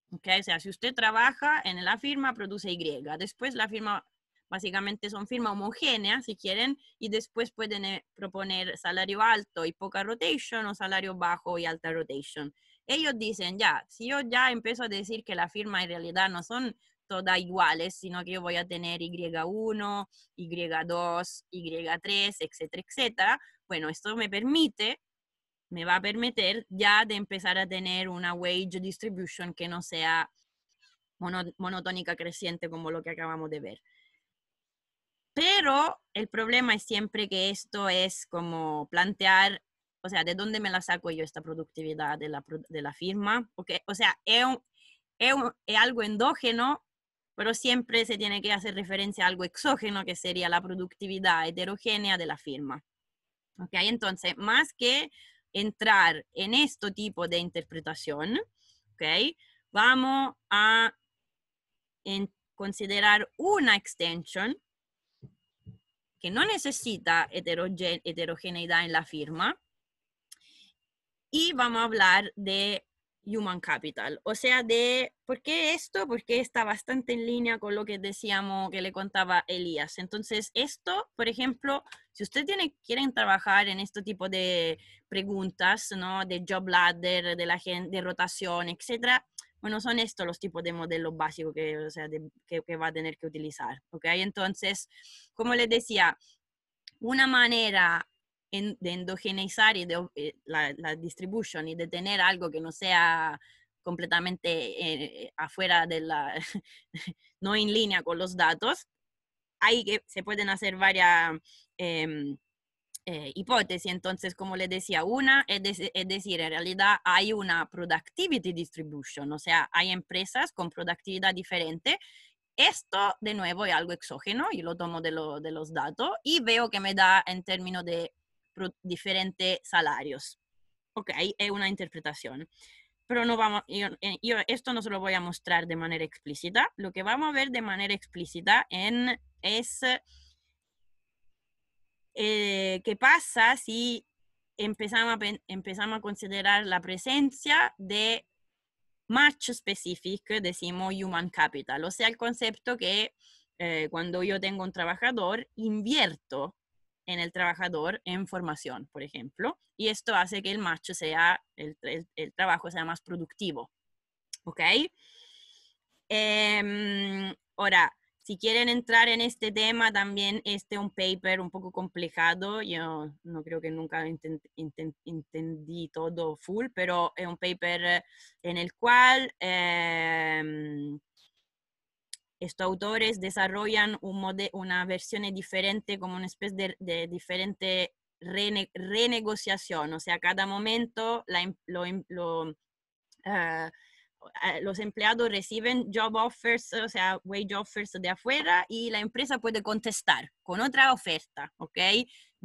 ¿ok? O sea, si usted trabaja en la firma, produce Y. Después la firma, básicamente son firmas homogéneas, si quieren, y después pueden eh, proponer salario alto y poca rotation o salario bajo y alta rotation ellos dicen, ya, si yo ya empiezo a decir que la firma en realidad no son todas iguales, sino que yo voy a tener Y1, Y2, Y3, etcétera, etcétera. Bueno, esto me permite, me va a permitir ya de empezar a tener una wage distribution que no sea monotónica creciente como lo que acabamos de ver. Pero el problema es siempre que esto es como plantear o sea, ¿de dónde me la saco yo esta productividad de la, firma? Porque, o sea, es, algo endógeno pero siempre se tiene que hacer referencia a algo exógeno, que sería la productividad heterogénea de la firma. ¿Okay? Entonces, más que entrar en este tipo de interpretación, ¿okay? vamos a considerar una extension que no necesita heterogeneidad en la firma y vamos a hablar de Human Capital. O sea, de por qué esto, porque está bastante en línea con lo que decíamos que le contaba Elías. Entonces, esto, por ejemplo, si ustedes tiene quieren trabajar en este tipo de preguntas, ¿no? De job ladder, de la de rotación, etcétera. Bueno, son estos los tipos de modelos básicos que, o sea, que, va a tener que utilizar, ¿ok? Entonces, como les decía, una manera de endogeneizar y de, eh, la, la, distribution y de tener algo que no sea completamente eh, afuera de la, no en línea con los datos, ahí que se pueden hacer varias em, eh, hipótesis. Entonces, como les decía, una es, decir, en realidad hay una productivity distribution, o sea, hay empresas con productividad diferente. Esto, de nuevo, es algo exógeno y lo tomo de, de los datos y veo que me da en términos de diferentes salarios. Ok, es una interpretación. Pero no vamos, yo, esto no se lo voy a mostrar de manera explícita. Lo que vamos a ver de manera explícita en, es eh, qué pasa si empezamos a, empezamos a considerar la presencia de match specific, decimos human capital, o sea, el concepto que eh, cuando yo tengo un trabajador, invierto en el trabajador en formación, por ejemplo, y esto hace que el macho sea, el, trabajo sea más productivo. ¿Ok? Em, ahora, si quieren entrar en este tema, también este es un paper un poco complejado. Yo no creo que nunca entendí todo full, pero es un paper en el cual em, estos autores desarrollan un una versión diferente, como una especie de, diferente renegociación. O sea, cada momento em-, em-, ah, ah, los empleados reciben job offers, o sea, wage offers de afuera y la empresa puede contestar con otra oferta, ¿ok?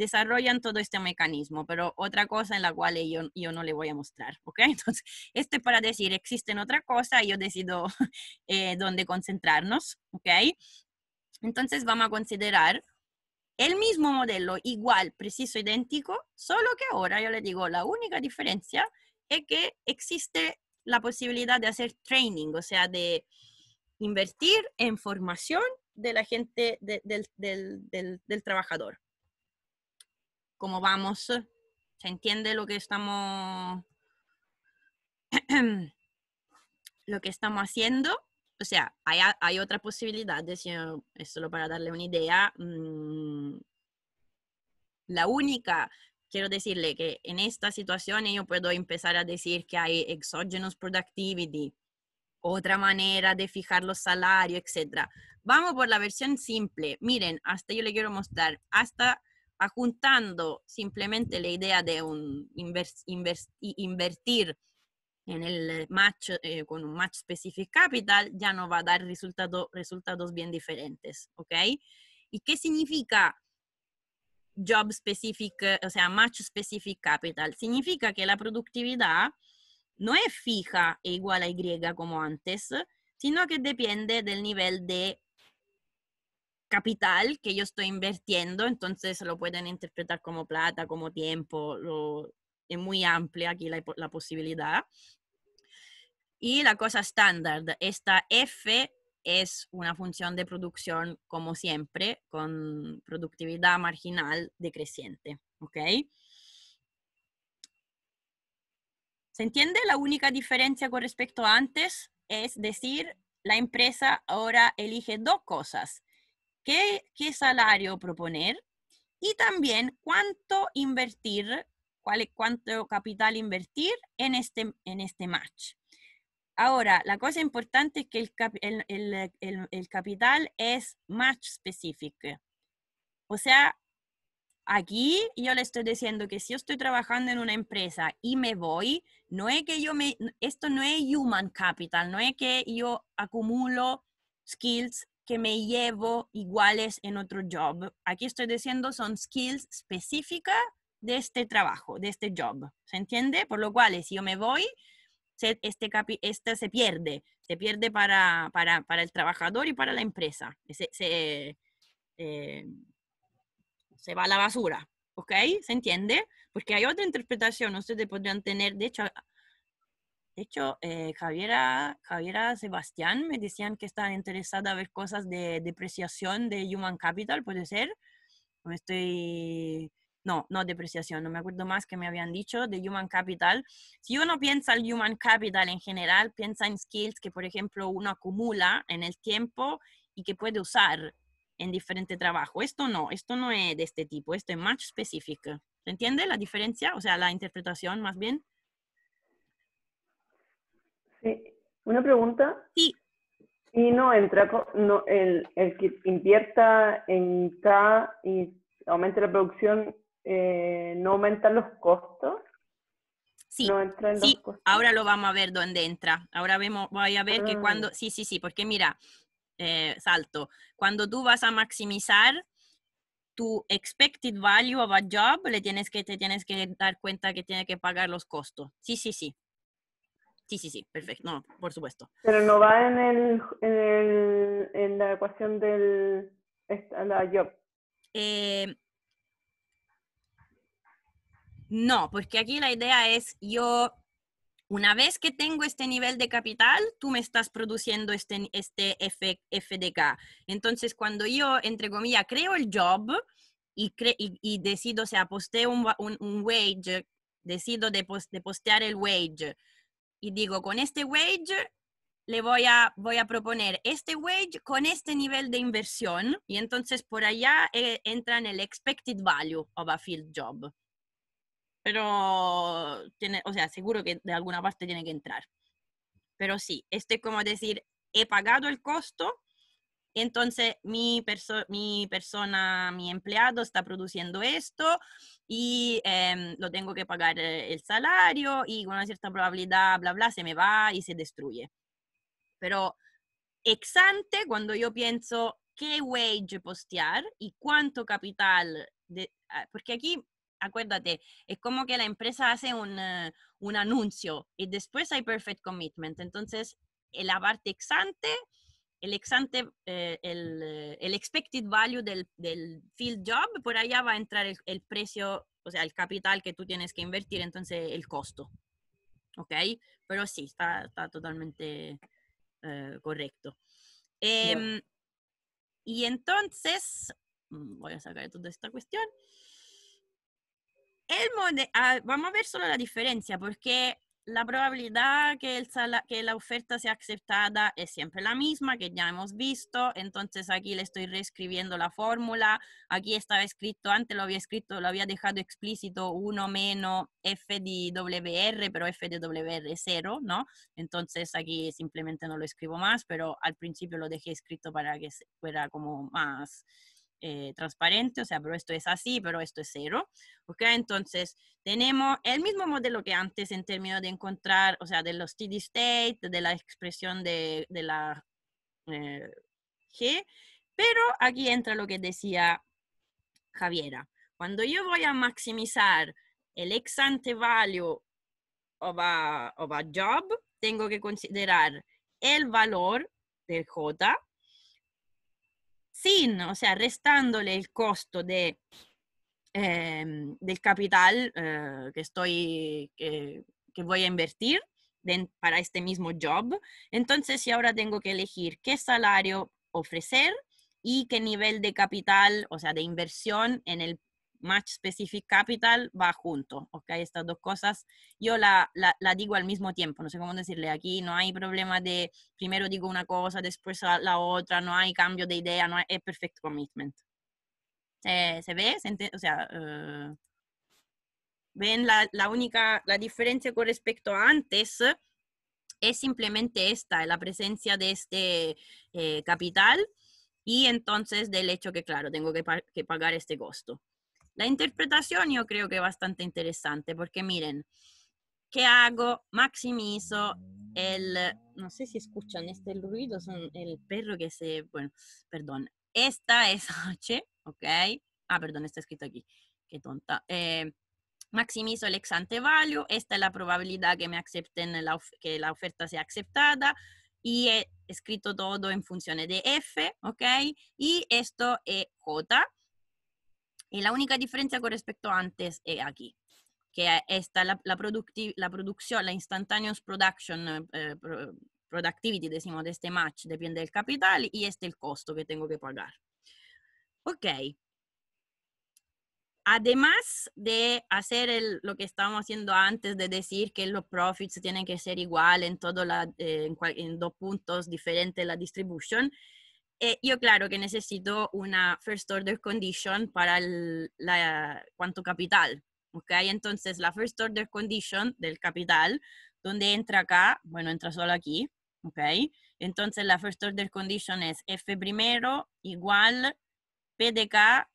desarrollan todo este mecanismo, pero otra cosa en la cual yo, no le voy a mostrar, ¿ok? Entonces, este es para decir, existen otra cosa, yo decido eh, dónde concentrarnos, ¿ok? Entonces vamos a considerar el mismo modelo, igual, preciso, idéntico, solo que ahora yo le digo, la única diferencia es que existe la posibilidad de hacer training, o sea, de invertir en formación de la gente, del, del, del, del trabajador cómo vamos. ¿Se entiende lo que estamos lo que estamos haciendo? O sea, hay, hay otras posibilidades, es solo para darle una idea. Mm, la única, quiero decirle que en esta situación yo puedo empezar a decir que hay exógenos productivity, otra manera de fijar los salarios, etc. Vamos por la versión simple. Miren, hasta yo le quiero mostrar, hasta Ajuntando simplemente la idea de un invertir en el match eh, con un match specific capital, ya no va a dar resultados bien diferentes, ¿ok? ¿Y qué significa job specific, eh, o sea, match specific capital? Significa que la productividad no es fija e igual a Y como antes, sino que depende del nivel de capital que yo estoy invirtiendo, entonces lo pueden interpretar como plata, como tiempo, es muy amplia aquí la, la posibilidad. Y la cosa estándar, esta F es una función de producción como siempre, con productividad marginal decreciente. ¿Ok? ¿Se entiende? La única diferencia con respecto a antes es decir, la empresa ahora elige dos cosas, qué, salario proponer y también cuánto invertir, cuál, cuánto capital invertir en este, en este match. Ahora, la cosa importante es que el, el capital es match specific. O sea, aquí yo le estoy diciendo que si yo estoy trabajando en una empresa y me voy, no es que yo me, esto no es human capital, no es que yo acumulo skills que me llevo iguales en otro job. Aquí estoy diciendo son skills específicas de este trabajo, de este job. ¿Se entiende? Por lo cual, si yo me voy, este, este, se pierde. Se pierde para, para, el trabajador y para la empresa. Se, eh, se va a la basura. ¿Ok? ¿Se entiende? Porque hay otra interpretación. Ustedes podrían tener, de hecho, de hecho, eh, Javiera, Javiera Sebastián me decían que están interesada a ver cosas de depreciación de Human Capital, ¿puede ser? estoy... No, no depreciación, no me acuerdo más que me habían dicho de Human Capital. Si uno piensa en Human Capital en general, piensa en skills que, por ejemplo, uno acumula en el tiempo y que puede usar en diferente trabajo. Esto no, esto no es de este tipo, esto es más específico. ¿Se entiende la diferencia? O sea, la interpretación más bien. Una pregunta. Sí. Y no entra, no, el, que invierta en K y aumenta la producción, eh, ¿no aumenta los costos? Sí, ahora lo vamos a ver dónde entra. Ahora vemos, voy a ver que ah. cuando, sí, sí, sí, porque mira, eh, salto, cuando tú vas a maximizar tu expected value of a job, le tienes que, te tienes que dar cuenta que tiene que pagar los costos. Sí, sí, sí. Sí, sí, sí, perfecto. No, por supuesto. Pero no va en, en, la ecuación del la job. Eh, no, porque pues aquí la idea es yo, una vez que tengo este nivel de capital, tú me estás produciendo este, este FDK. Entonces, cuando yo, entre comillas, creo el job y, y, decido, o sea, posteo un, un, wage, decido de, de postear el wage y digo, con este wage le voy a, voy a proponer este wage con este nivel de inversión y entonces por allá eh, entra en el expected value of a field job. Pero, tiene, o sea, seguro que de alguna parte tiene que entrar. Pero sí, este es como decir, he pagado el costo, entonces, mi, mi persona, mi empleado está produciendo esto y em, lo tengo que pagar eh, el salario y con una cierta probabilidad, bla, bla, se me va y se destruye. Pero ex ante, cuando yo pienso qué wage postear y cuánto capital, ah, porque aquí acuérdate, es como que la empresa hace un, eh, un, anuncio y después hay perfect commitment. Entonces, en la parte ex ante el ex ante, eh, el, eh, el, expected value del, del, field job, por allá va a entrar el, precio, o sea, el capital que tú tienes que invertir, entonces el costo. ¿Ok? Pero sí, está, está totalmente eh, correcto. Em, y entonces, mm, voy a sacar toda esta cuestión. El ah, vamos a ver solo la diferencia, porque la probabilidad que, la oferta sea aceptada es siempre la misma, que ya hemos visto. Entonces aquí le estoy reescribiendo la fórmula. Aquí estaba escrito, antes lo había escrito, lo había dejado explícito 1 menos f de WR, pero f de WR es 0, ¿no? Entonces aquí simplemente no lo escribo más, pero al principio lo dejé escrito para que fuera como más eh, transparente, o sea, pero esto es así, pero esto es cero, ¿ok? Entonces, tenemos el mismo modelo que antes en términos de encontrar, o sea, de los steady state, de la expresión de, la eh, G, pero aquí entra lo que decía Javiera. Cuando yo voy a maximizar el ex ante value of a, of a job, tengo que considerar el valor del J, sin, o sea, restándole el costo de, em, del capital eh, que, estoy, que, voy a invertir para este mismo job. Entonces, si ahora tengo que elegir qué salario ofrecer y qué nivel de capital, o sea, de inversión en el Match Specific Capital va junto, ¿ok? Estas dos cosas yo la, la, digo al mismo tiempo, no sé cómo decirle, aquí no hay problema de primero digo una cosa, después la otra, no hay cambio de idea, no hay, es perfect commitment. Eh, ¿Se, ve? o sea, eh, ¿ven la, la, única, la diferencia con respecto a antes? Es simplemente esta, la presencia de este eh, capital y entonces del hecho que, claro, tengo que, que pagar este costo. La interpretación yo creo que es bastante interesante porque miren, ¿qué hago? Maximizo el, no sé si escuchan este ruido, son el perro que se, bueno, perdón, esta es H, ¿ok? Ah, perdón, está escrito aquí, qué tonta. Eh, maximizo el ex ante value, esta es la probabilidad que me acepten, que la oferta sea aceptada y he escrito todo en función de F, ¿ok? Y esto es J y la única diferencia con respecto a antes es eh, aquí, que está la, la, la producción, la instantaneous production, eh, eh, productivity, decimos, de este match, depende del capital y este el costo que tengo que pagar. Ok. Además de hacer lo que estábamos haciendo antes de decir que los profits tienen que ser igual en, todo la, en, dos puntos diferentes la distribución, eh, yo claro que necesito una first order condition para cuanto capital. Entonces la first order condition del capital, donde entra acá, bueno, entra solo aquí, Entonces la first order condition es F primero igual P de K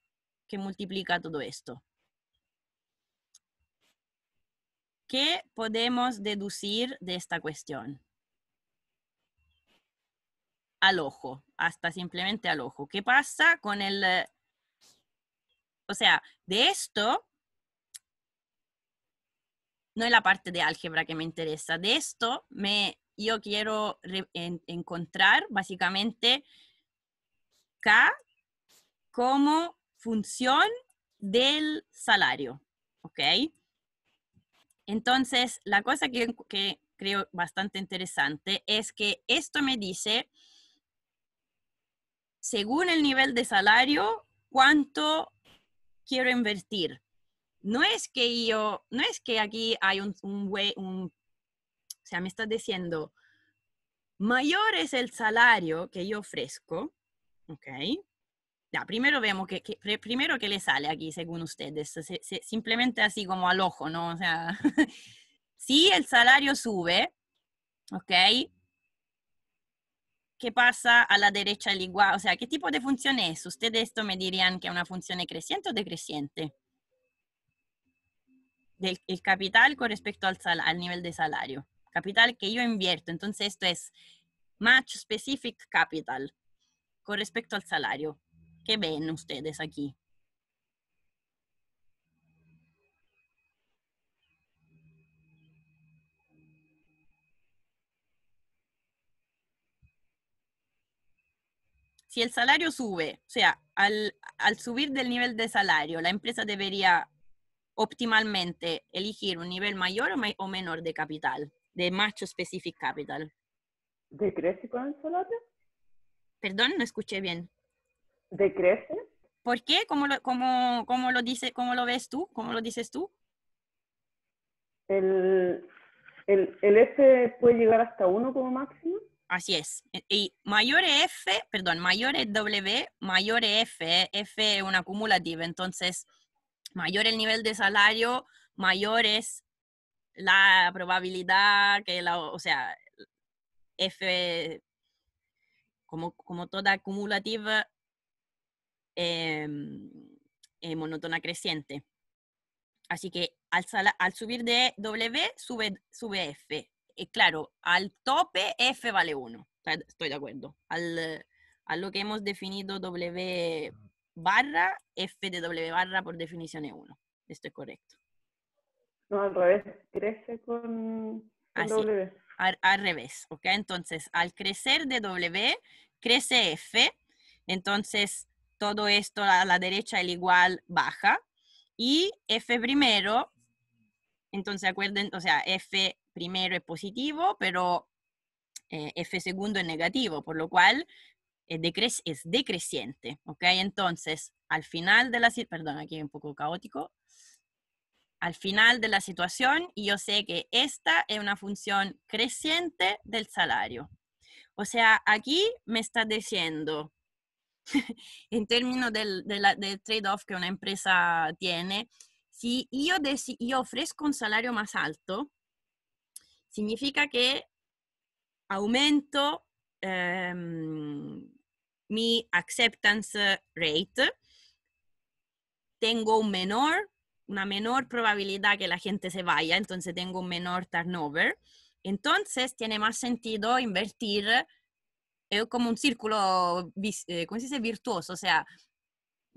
que multiplica todo esto. ¿Qué podemos deducir de esta cuestión? al ojo, hasta simplemente al ojo. ¿Qué pasa con el... Eh? o sea, de esto, no es la parte de álgebra que me interesa, de esto me, yo quiero encontrar básicamente K como función del salario, ¿ok? Entonces, la cosa que, que creo bastante interesante es que esto me dice según el nivel de salario, cuánto quiero invertir. No es que yo, no es que aquí hay un, un, o sea, me estás diciendo, mayor es el salario que yo ofrezco, ¿ok? Ya, primero vemos que, primero que le sale aquí, según ustedes, simplemente así como al ojo, ¿no? O sea, si el salario sube, ¿ok? qué pasa a la derecha al igual, o sea, ¿qué tipo de función es? ¿Ustedes esto me dirían que es una función creciente o decreciente? Del el capital con respecto al, al nivel de salario. Capital que yo invierto, entonces esto es match specific capital con respecto al salario. ¿Qué ven ustedes aquí? si el salario sube, o sea, al, subir del nivel de salario, la empresa debería optimalmente elegir un nivel mayor o, menor de capital, de macho specific capital. ¿Decrece con el salario? Perdón, no escuché bien. ¿Decrece? ¿Por qué? ¿Cómo lo, lo, dice, cómo lo ves tú? ¿Cómo lo dices tú? El, el, puede llegar hasta uno como máximo. Así es. E, y mayor F, perdón, mayor W, mayor F, F es una acumulativa, entonces mayor el nivel de salario, mayor es la probabilidad que la, o sea, F, como, toda acumulativa, eh, monótona creciente. Así que al, al subir de W, sube, sube F. Eh, claro, al tope F vale 1. Estoy de acuerdo. Al, a lo que hemos definido W barra, F de W barra por definición es 1. Esto es correcto. No, al revés, crece con, W. Al, revés, ¿ok? Entonces, al crecer de W, crece F. Entonces, todo esto a la derecha el igual baja. Y F primero, entonces acuerden, o sea, F primero es positivo, pero eh, F segundo es negativo, por lo cual es, eh, es decreciente, ¿ok? Entonces, al final de la perdón, aquí es un poco caótico, al final de la situación y yo sé que esta es una función creciente del salario. O sea, aquí me está diciendo, en términos del, trade-off que una empresa tiene, si yo, yo ofrezco un salario más alto, significa que aumento em, mi acceptance rate, tengo un menor, una menor probabilidad que la gente se vaya, entonces tengo un menor turnover. Entonces tiene más sentido invertir eh, como un círculo, eh, ¿cómo se dice? Virtuoso, o sea,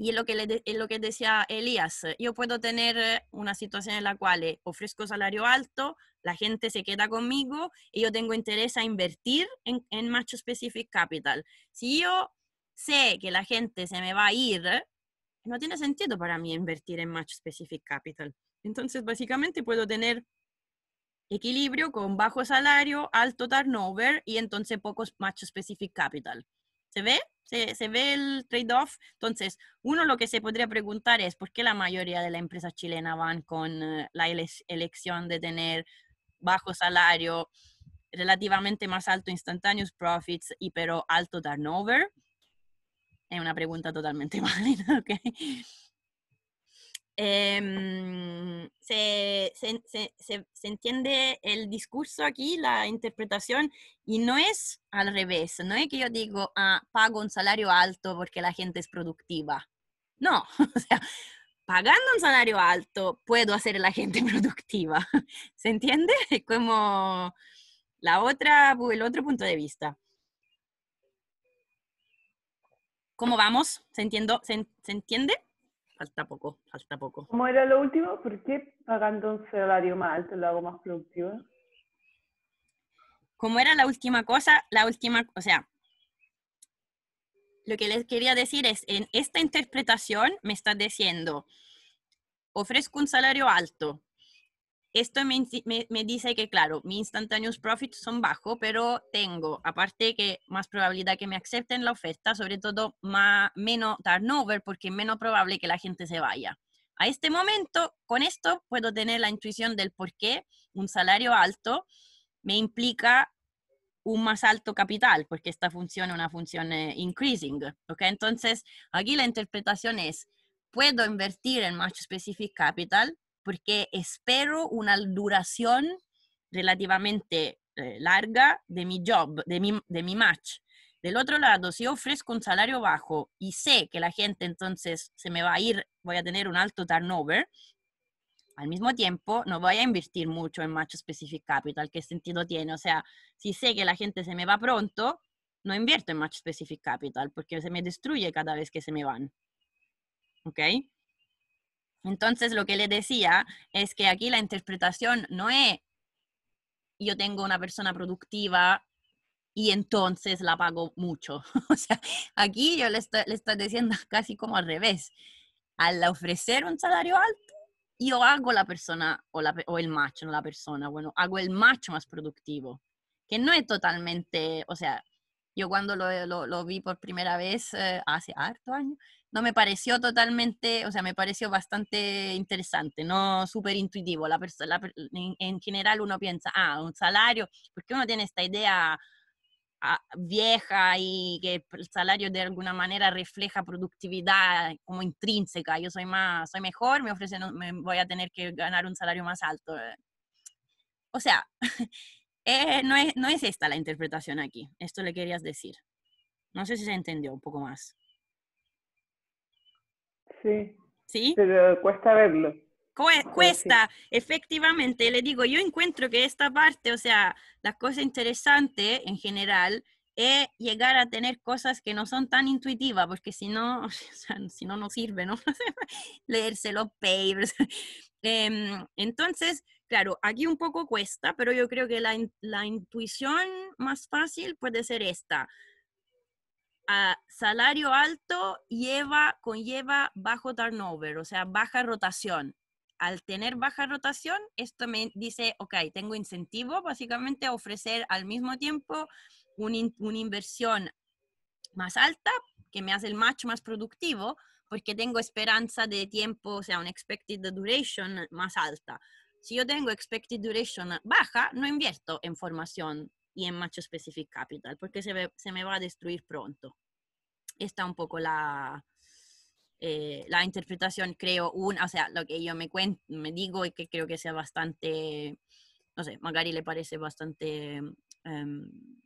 y es lo que, lo que decía Elías, eh, yo puedo tener eh, una situación en la cual eh, ofrezco salario alto, la gente se queda conmigo y yo tengo interés a invertir en, en Macho Specific Capital. Si yo sé que la gente se me va a ir, no tiene sentido para mí invertir en Macho Specific Capital. Entonces, básicamente puedo tener equilibrio con bajo salario, alto turnover y entonces pocos Macho Specific Capital. ¿Se ve? se, ve el trade-off. Entonces, uno lo que se podría preguntar es por qué la mayoría de las empresas chilenas van con eh, la elección de tener bajo salario, relativamente más alto instantaneous profits y pero alto turnover. Es una pregunta totalmente válida, ¿ok? Em, se, se, se, se, entiende el discurso aquí, la interpretación, y no es al revés, no es que yo digo, ah, pago un salario alto porque la gente es productiva. No, o sea, pagando un salario alto puedo hacer a la gente productiva. ¿Se entiende? Como la otra, el otro punto de vista. ¿Cómo vamos? ¿Se, entiendo? ¿Se, entiende? falta poco, falta poco. ¿Cómo era lo último? ¿Por qué pagando un salario más alto lo hago más productivo? Como era la última cosa, la última, o sea, lo que les quería decir es, en esta interpretación me estás diciendo, ofrezco un salario alto, esto me, dice que, claro, mi instantaneous profits son bajos, pero tengo, aparte que más probabilidad que me acepten la oferta, sobre todo menos turnover, porque es menos probable que la gente se vaya. A este momento, con esto puedo tener la intuición del por qué un salario alto me implica un más alto capital, porque esta función es una función eh, increasing. ¿okay? Entonces, aquí la interpretación es, puedo invertir en much Specific Capital porque espero una duración relativamente eh, larga de mi job, de mi, de mi match. Del otro lado, si ofrezco un salario bajo y sé que la gente entonces se me va a ir, voy a tener un alto turnover, al mismo tiempo no voy a invertir mucho en Match Specific Capital, ¿qué sentido tiene? O sea, si sé que la gente se me va pronto, no invierto en Match Specific Capital porque se me destruye cada vez que se me van. ¿Ok? Entonces, lo que le decía es que aquí la interpretación no es yo tengo una persona productiva y entonces la pago mucho. o sea, aquí yo le estoy, diciendo casi como al revés. Al ofrecer un salario alto, yo hago la persona o, o el macho, no la persona, bueno, hago el macho más productivo, que no es totalmente, o sea, yo cuando lo, vi por primera vez eh, hace harto años, no me pareció totalmente, o sea, me pareció bastante interesante, no súper intuitivo. La, la en, general uno piensa, ah, un salario, porque uno tiene esta idea ah, vieja y que el salario de alguna manera refleja productividad como intrínseca. Yo soy más, soy mejor, me ofrecen, me voy a tener que ganar un salario más alto. Eh. O sea, eh, no, es, no es esta la interpretación aquí. Esto le querías decir. No sé si se entendió un poco más. Sí. ¿Sí? Pero cuesta verlo. Cuesta, efectivamente, le digo, yo encuentro que esta parte, o sea, la cosa interesante, en general es llegar a tener cosas que no son tan intuitivas, porque si no, si no, no sirve, ¿no? Leerse los papers. Em, entonces, claro, aquí un poco cuesta, pero yo creo que la intuición más fácil puede ser esta salario alto lleva, conlleva bajo turnover, o sea, baja rotación. Al tener baja rotación, esto me dice, ok, tengo incentivo básicamente a ofrecer al mismo tiempo una inversión más alta que me hace el match más productivo porque tengo esperanza de tiempo, o sea, un expected duration más alta. Si yo tengo expected duration baja, no invierto en formación y en Macho Specific Capital, porque se, me va a destruir pronto. Está un poco la, eh, la interpretación, creo, o sea, lo que yo me, me digo y que creo que sea bastante, no sé, Magari le parece bastante em,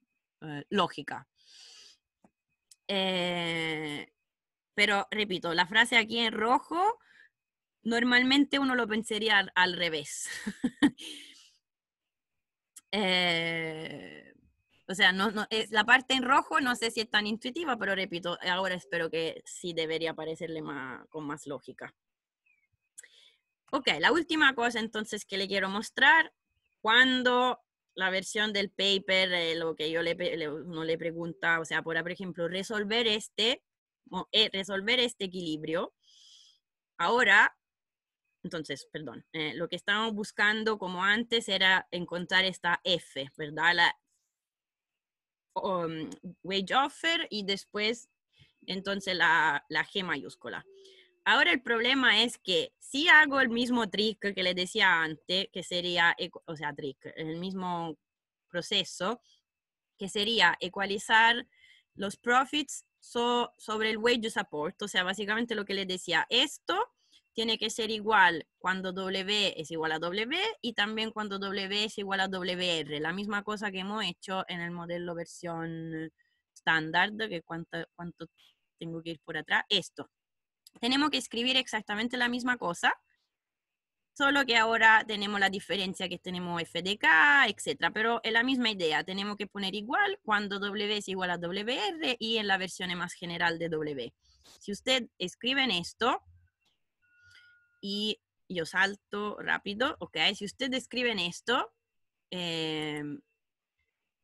eh, lógica. Eh, pero repito, la frase aquí en rojo, normalmente uno lo pensaría al, al revés. Eh, o sea, no, no, es, eh, la parte en rojo no sé si es tan intuitiva, pero repito, eh, ahora espero que sí debería parecerle más, con más lógica. Ok, la última cosa entonces que le quiero mostrar, cuando la versión del paper, lo que yo le, le, le pregunta, o sea, por, ejemplo, resolver este, resolver este equilibrio, ahora entonces, perdón, eh, lo que estábamos buscando como antes era encontrar esta F, ¿verdad? La um, wage offer y después, entonces, la, G mayúscula. Ahora el problema es que si hago el mismo trick que les decía antes, que sería, o sea, trick, el mismo proceso, que sería ecualizar los profits sobre el wage support, o sea, básicamente lo que les decía, esto tiene que ser igual cuando W es igual a W y también cuando W es igual a WR, la misma cosa que hemos hecho en el modelo versión estándar, que cuánto, tengo que ir por atrás, esto. Tenemos que escribir exactamente la misma cosa, solo que ahora tenemos la diferencia que tenemos FDK, etc. Pero es la misma idea, tenemos que poner igual cuando W es igual a WR y en la versión más general de W. Si usted escribe en esto, y yo salto rápido, ¿ok? Si ustedes escriben esto em,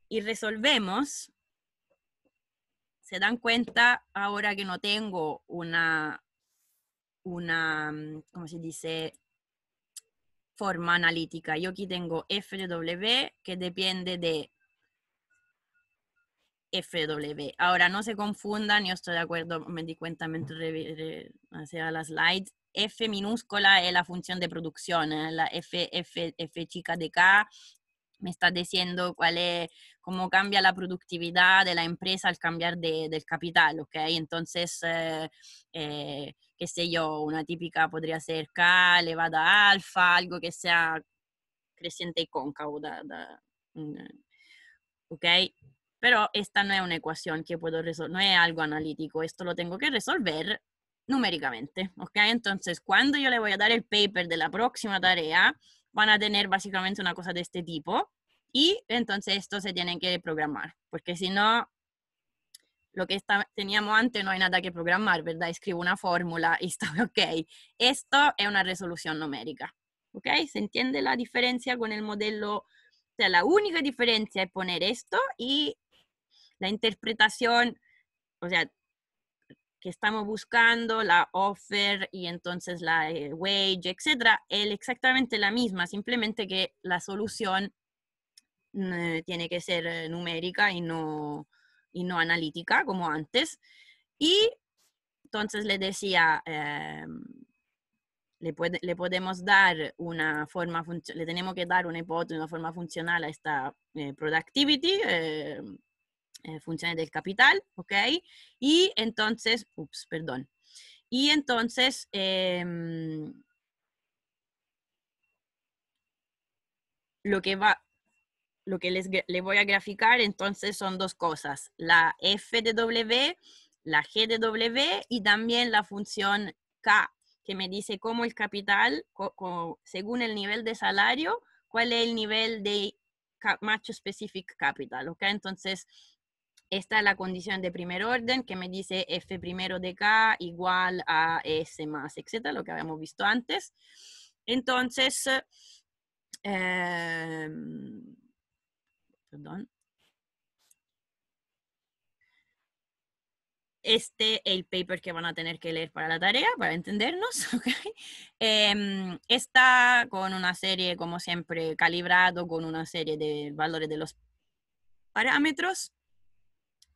y resolvemos, se dan cuenta ahora que no tengo una, una, mm, ¿cómo se dice? Forma analítica. Yo aquí tengo FW que depende de FW. Ahora, no se confundan, yo estoy de acuerdo, me di cuenta mientras hacía la slide, F minúscula es la función de producción, eh, la F, F, F chica de K me está diciendo cuál es, cómo cambia la productividad de la empresa al cambiar de, del capital, ¿ok? Entonces, eh, eh, qué sé yo, una típica podría ser K elevada a alfa, algo que sea creciente y e cóncavo, ¿ok? Pero esta no es una ecuación que puedo resolver, no es algo analítico, esto lo tengo que resolver numéricamente, ¿ok? Entonces, cuando yo le voy a dar el paper de la próxima tarea, van a tener básicamente una cosa de este tipo y entonces esto se tienen que programar, porque si no, lo que teníamos antes no hay nada que programar, ¿verdad? Escribo una fórmula y está ok. Esto es una resolución numérica, ¿ok? ¿Se entiende la diferencia con el modelo? O sea, la única diferencia es poner esto y la interpretación, o sea, que estamos buscando, la offer y entonces la eh, wage, etcétera, es exactamente la misma, simplemente que la solución eh, tiene que ser eh, numérica y no, y no analítica como antes. Y entonces le decía, em, le, le, podemos dar una forma, le tenemos que dar una hipótesis, una forma funcional a esta productivity em, eh, funciones del capital, ¿ok? Y entonces, ups, perdón. Y entonces, em, lo que va, lo que les, voy a graficar entonces son dos cosas, la f de w, la g de w y también la función k, que me dice cómo el capital, según el nivel de salario, cuál es el nivel de macho specific capital, ¿ok? Entonces, esta es la condición de primer orden que me dice f primero de k igual a s más, etcétera, lo que habíamos visto antes. Entonces, em, perdón. Este es el paper que van a tener que leer para la tarea, para entendernos. Em, está con una serie, como siempre, calibrado con una serie de valores de los parámetros.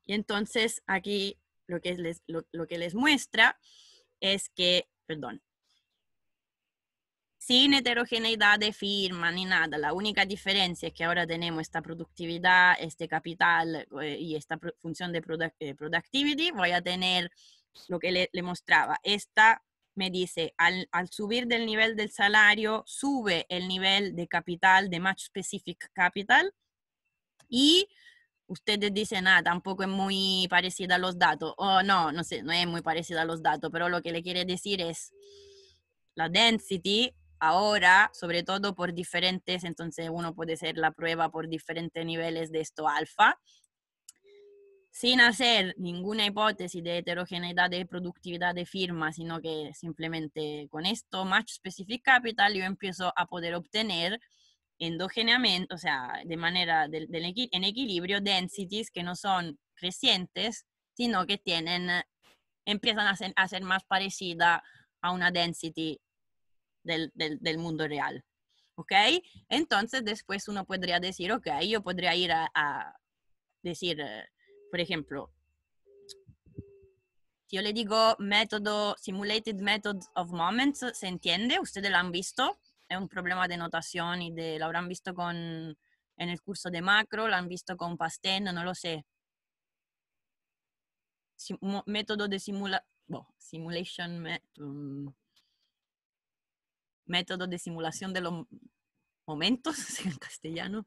Y entonces aquí lo que les, lo, que les muestra es que, perdón, sin heterogeneidad de firma ni nada. La única diferencia es que ahora tenemos esta productividad, este capital eh, y esta función de eh, productivity. Voy a tener lo que le, mostraba. Esta me dice, al, al, subir del nivel del salario, sube el nivel de capital, de Match Specific Capital, y ustedes dicen, ah, tampoco es muy parecida a los datos. O no, no sé, no es muy parecida a los datos, pero lo que le quiere decir es la density ahora, sobre todo por diferentes, entonces uno puede hacer la prueba por diferentes niveles de esto alfa, sin hacer ninguna hipótesis de heterogeneidad de productividad de firma, sino que simplemente con esto, Match Specific Capital, yo empiezo a poder obtener endogeneamente, o sea, de manera del en equilibrio, densities que no son crecientes, sino que tienen, eh, empiezan a ser, más parecida a una density del, mundo real. ¿Ok? Entonces después uno podría decir, ok, yo podría ir a, a decir, eh, por ejemplo, si yo le digo método, simulated method of moments, ¿se entiende? ¿Ustedes lo han visto? un problema de notación y de, habrán visto con, en el curso de macro, lo han visto con Pasten, no lo sé. Método de simula- simulation, mm, método de simulación de los momentos en castellano.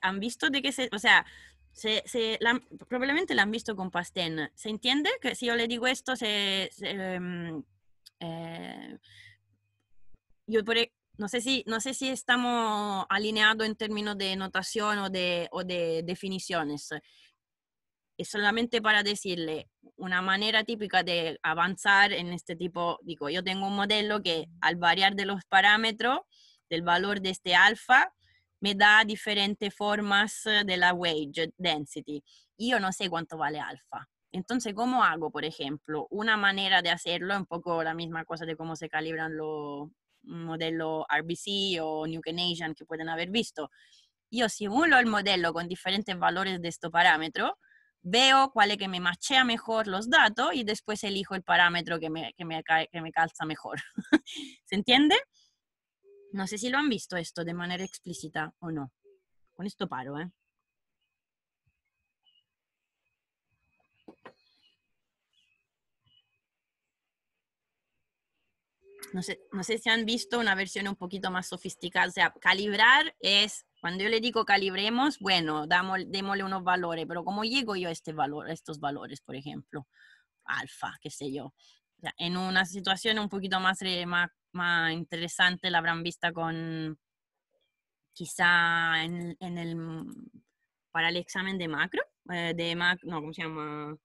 han visto de que se, o sea, se, probablemente la han visto con pasten ¿Se entiende que si yo le digo esto, se, mm, eh, yo no, sé si, no sé si estamos alineados en términos de notación o de, o de definiciones. Es solamente para decirle una manera típica de avanzar en este tipo, digo, yo tengo un modelo que al variar de los parámetros, del valor de este alfa, me da diferentes formas eh, de la wage density. Yo no sé cuánto vale alfa, entonces, ¿cómo hago, por ejemplo? Una manera de hacerlo es un poco la misma cosa de cómo se calibran los modelos RBC o New Canadian que pueden haber visto. Yo simulo el modelo con diferentes valores de estos parámetro, veo cuál es que me machea mejor los datos y después elijo el parámetro que me, que me, que me calza mejor. ¿Se entiende? No sé si lo han visto esto de manera explícita o no. Con esto paro, ¿eh? no sé, si han visto una versión un poquito más sofisticada. O sea, calibrar es, cuando yo le digo calibremos, bueno, damos, démosle unos valores, pero ¿cómo llego yo a, este valor, estos valores, por ejemplo? Alfa, qué sé yo. en una situación un poquito más, más, interesante la habrán vista con, quizá en, el, para el examen de macro, eh, de mac, no, ¿cómo se llama?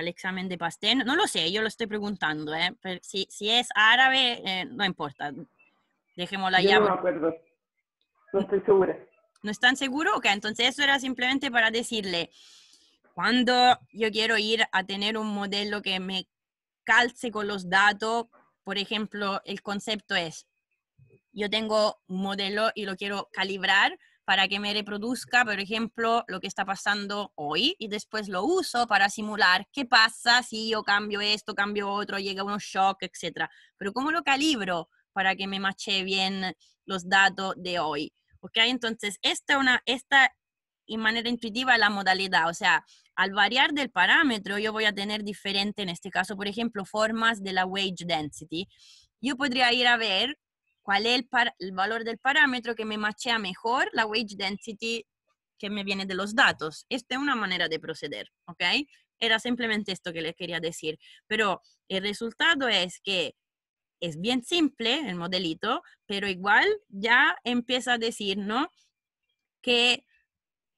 el examen de pastel. No lo sé, yo lo estoy preguntando. ¿eh? si, si, es árabe, eh, no importa. Dejémosla la No me acuerdo. No estoy segura. ¿No están seguros? Ok, entonces eso era simplemente para decirle, cuando yo quiero ir a tener un modelo que me calce con los datos, por ejemplo, el concepto es, yo tengo un modelo y lo quiero calibrar, para que me reproduzca, por ejemplo, lo que está pasando hoy y después lo uso para simular qué pasa si yo cambio esto, cambio otro, llega un shock, etc. Pero ¿cómo lo calibro para que me mache bien los datos de hoy? ¿Ok? Entonces, esta, una, esta manera intuitiva la modalidad. O sea, al variar del parámetro, yo voy a tener diferente, en este caso, por ejemplo, formas de la wage density. Yo podría ir a ver cuál es el, valor del parámetro que me machea mejor la wage density que me viene de los datos. Esta es una manera de proceder, ¿ok? Era simplemente esto que les quería decir. Pero el resultado es que es bien simple el modelito, pero igual ya empieza a decir, ¿no? que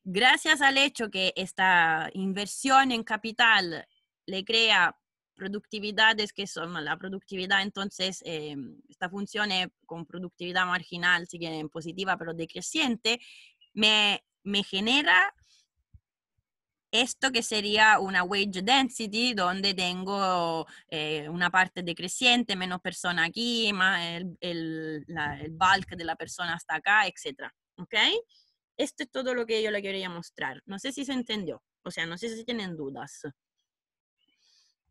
gracias al hecho que esta inversión en capital le crea productividad es que son la productividad, entonces em, esta función con productividad marginal, si quieren, positiva pero decreciente, me, me genera esto que sería una wage density, donde tengo eh, una parte decreciente, menos persona aquí, más el, el, bulk de la persona hasta acá, etcétera. ¿Ok? Esto es todo lo que yo le quería mostrar. No sé si se entendió, o sea, no sé si tienen dudas.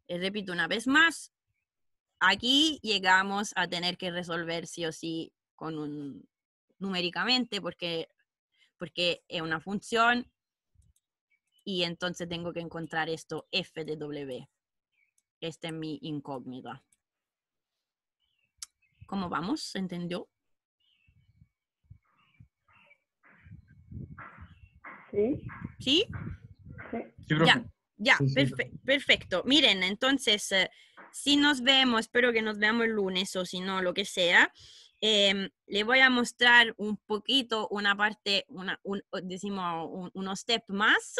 Eh, repito una vez más, aquí llegamos a tener que resolver sí o sí con un, numéricamente porque, porque es una función y entonces tengo que encontrar esto f de w. Esta es mi incógnita. ¿Cómo vamos? ¿Entendió? Sí. ¿Sí? Sí. sí ya. Ya, perfecto. Miren, entonces, eh, si nos vemos, espero que nos veamos el lunes o si no, lo que sea, em, le voy a mostrar un poquito una parte, decimos, unos steps más,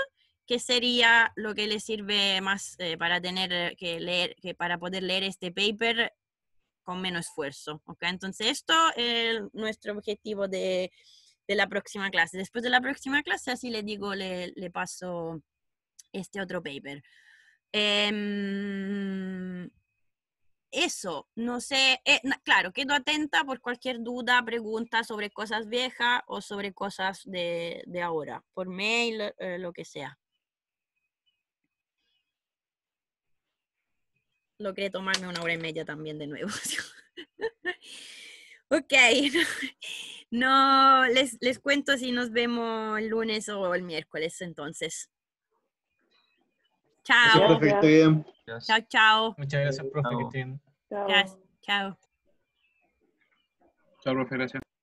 que sería lo que le sirve más eh, para tener que leer, que para poder leer este paper con menos esfuerzo. ¿ok? Entonces, esto es nuestro objetivo de, la próxima clase. Después de la próxima clase, así le digo, le paso este otro paper. Em, eso, no sé, eh, claro, quedo atenta por cualquier duda, pregunta sobre cosas viejas o sobre cosas de, ahora, por mail, eh, eh, lo que sea. Logré tomarme una hora y media también de nuevo. ok, no, les, les cuento si nos vemos el lunes o el miércoles entonces. Chao. Chao, Muchas gracias, profe, Chao, profe, gracias.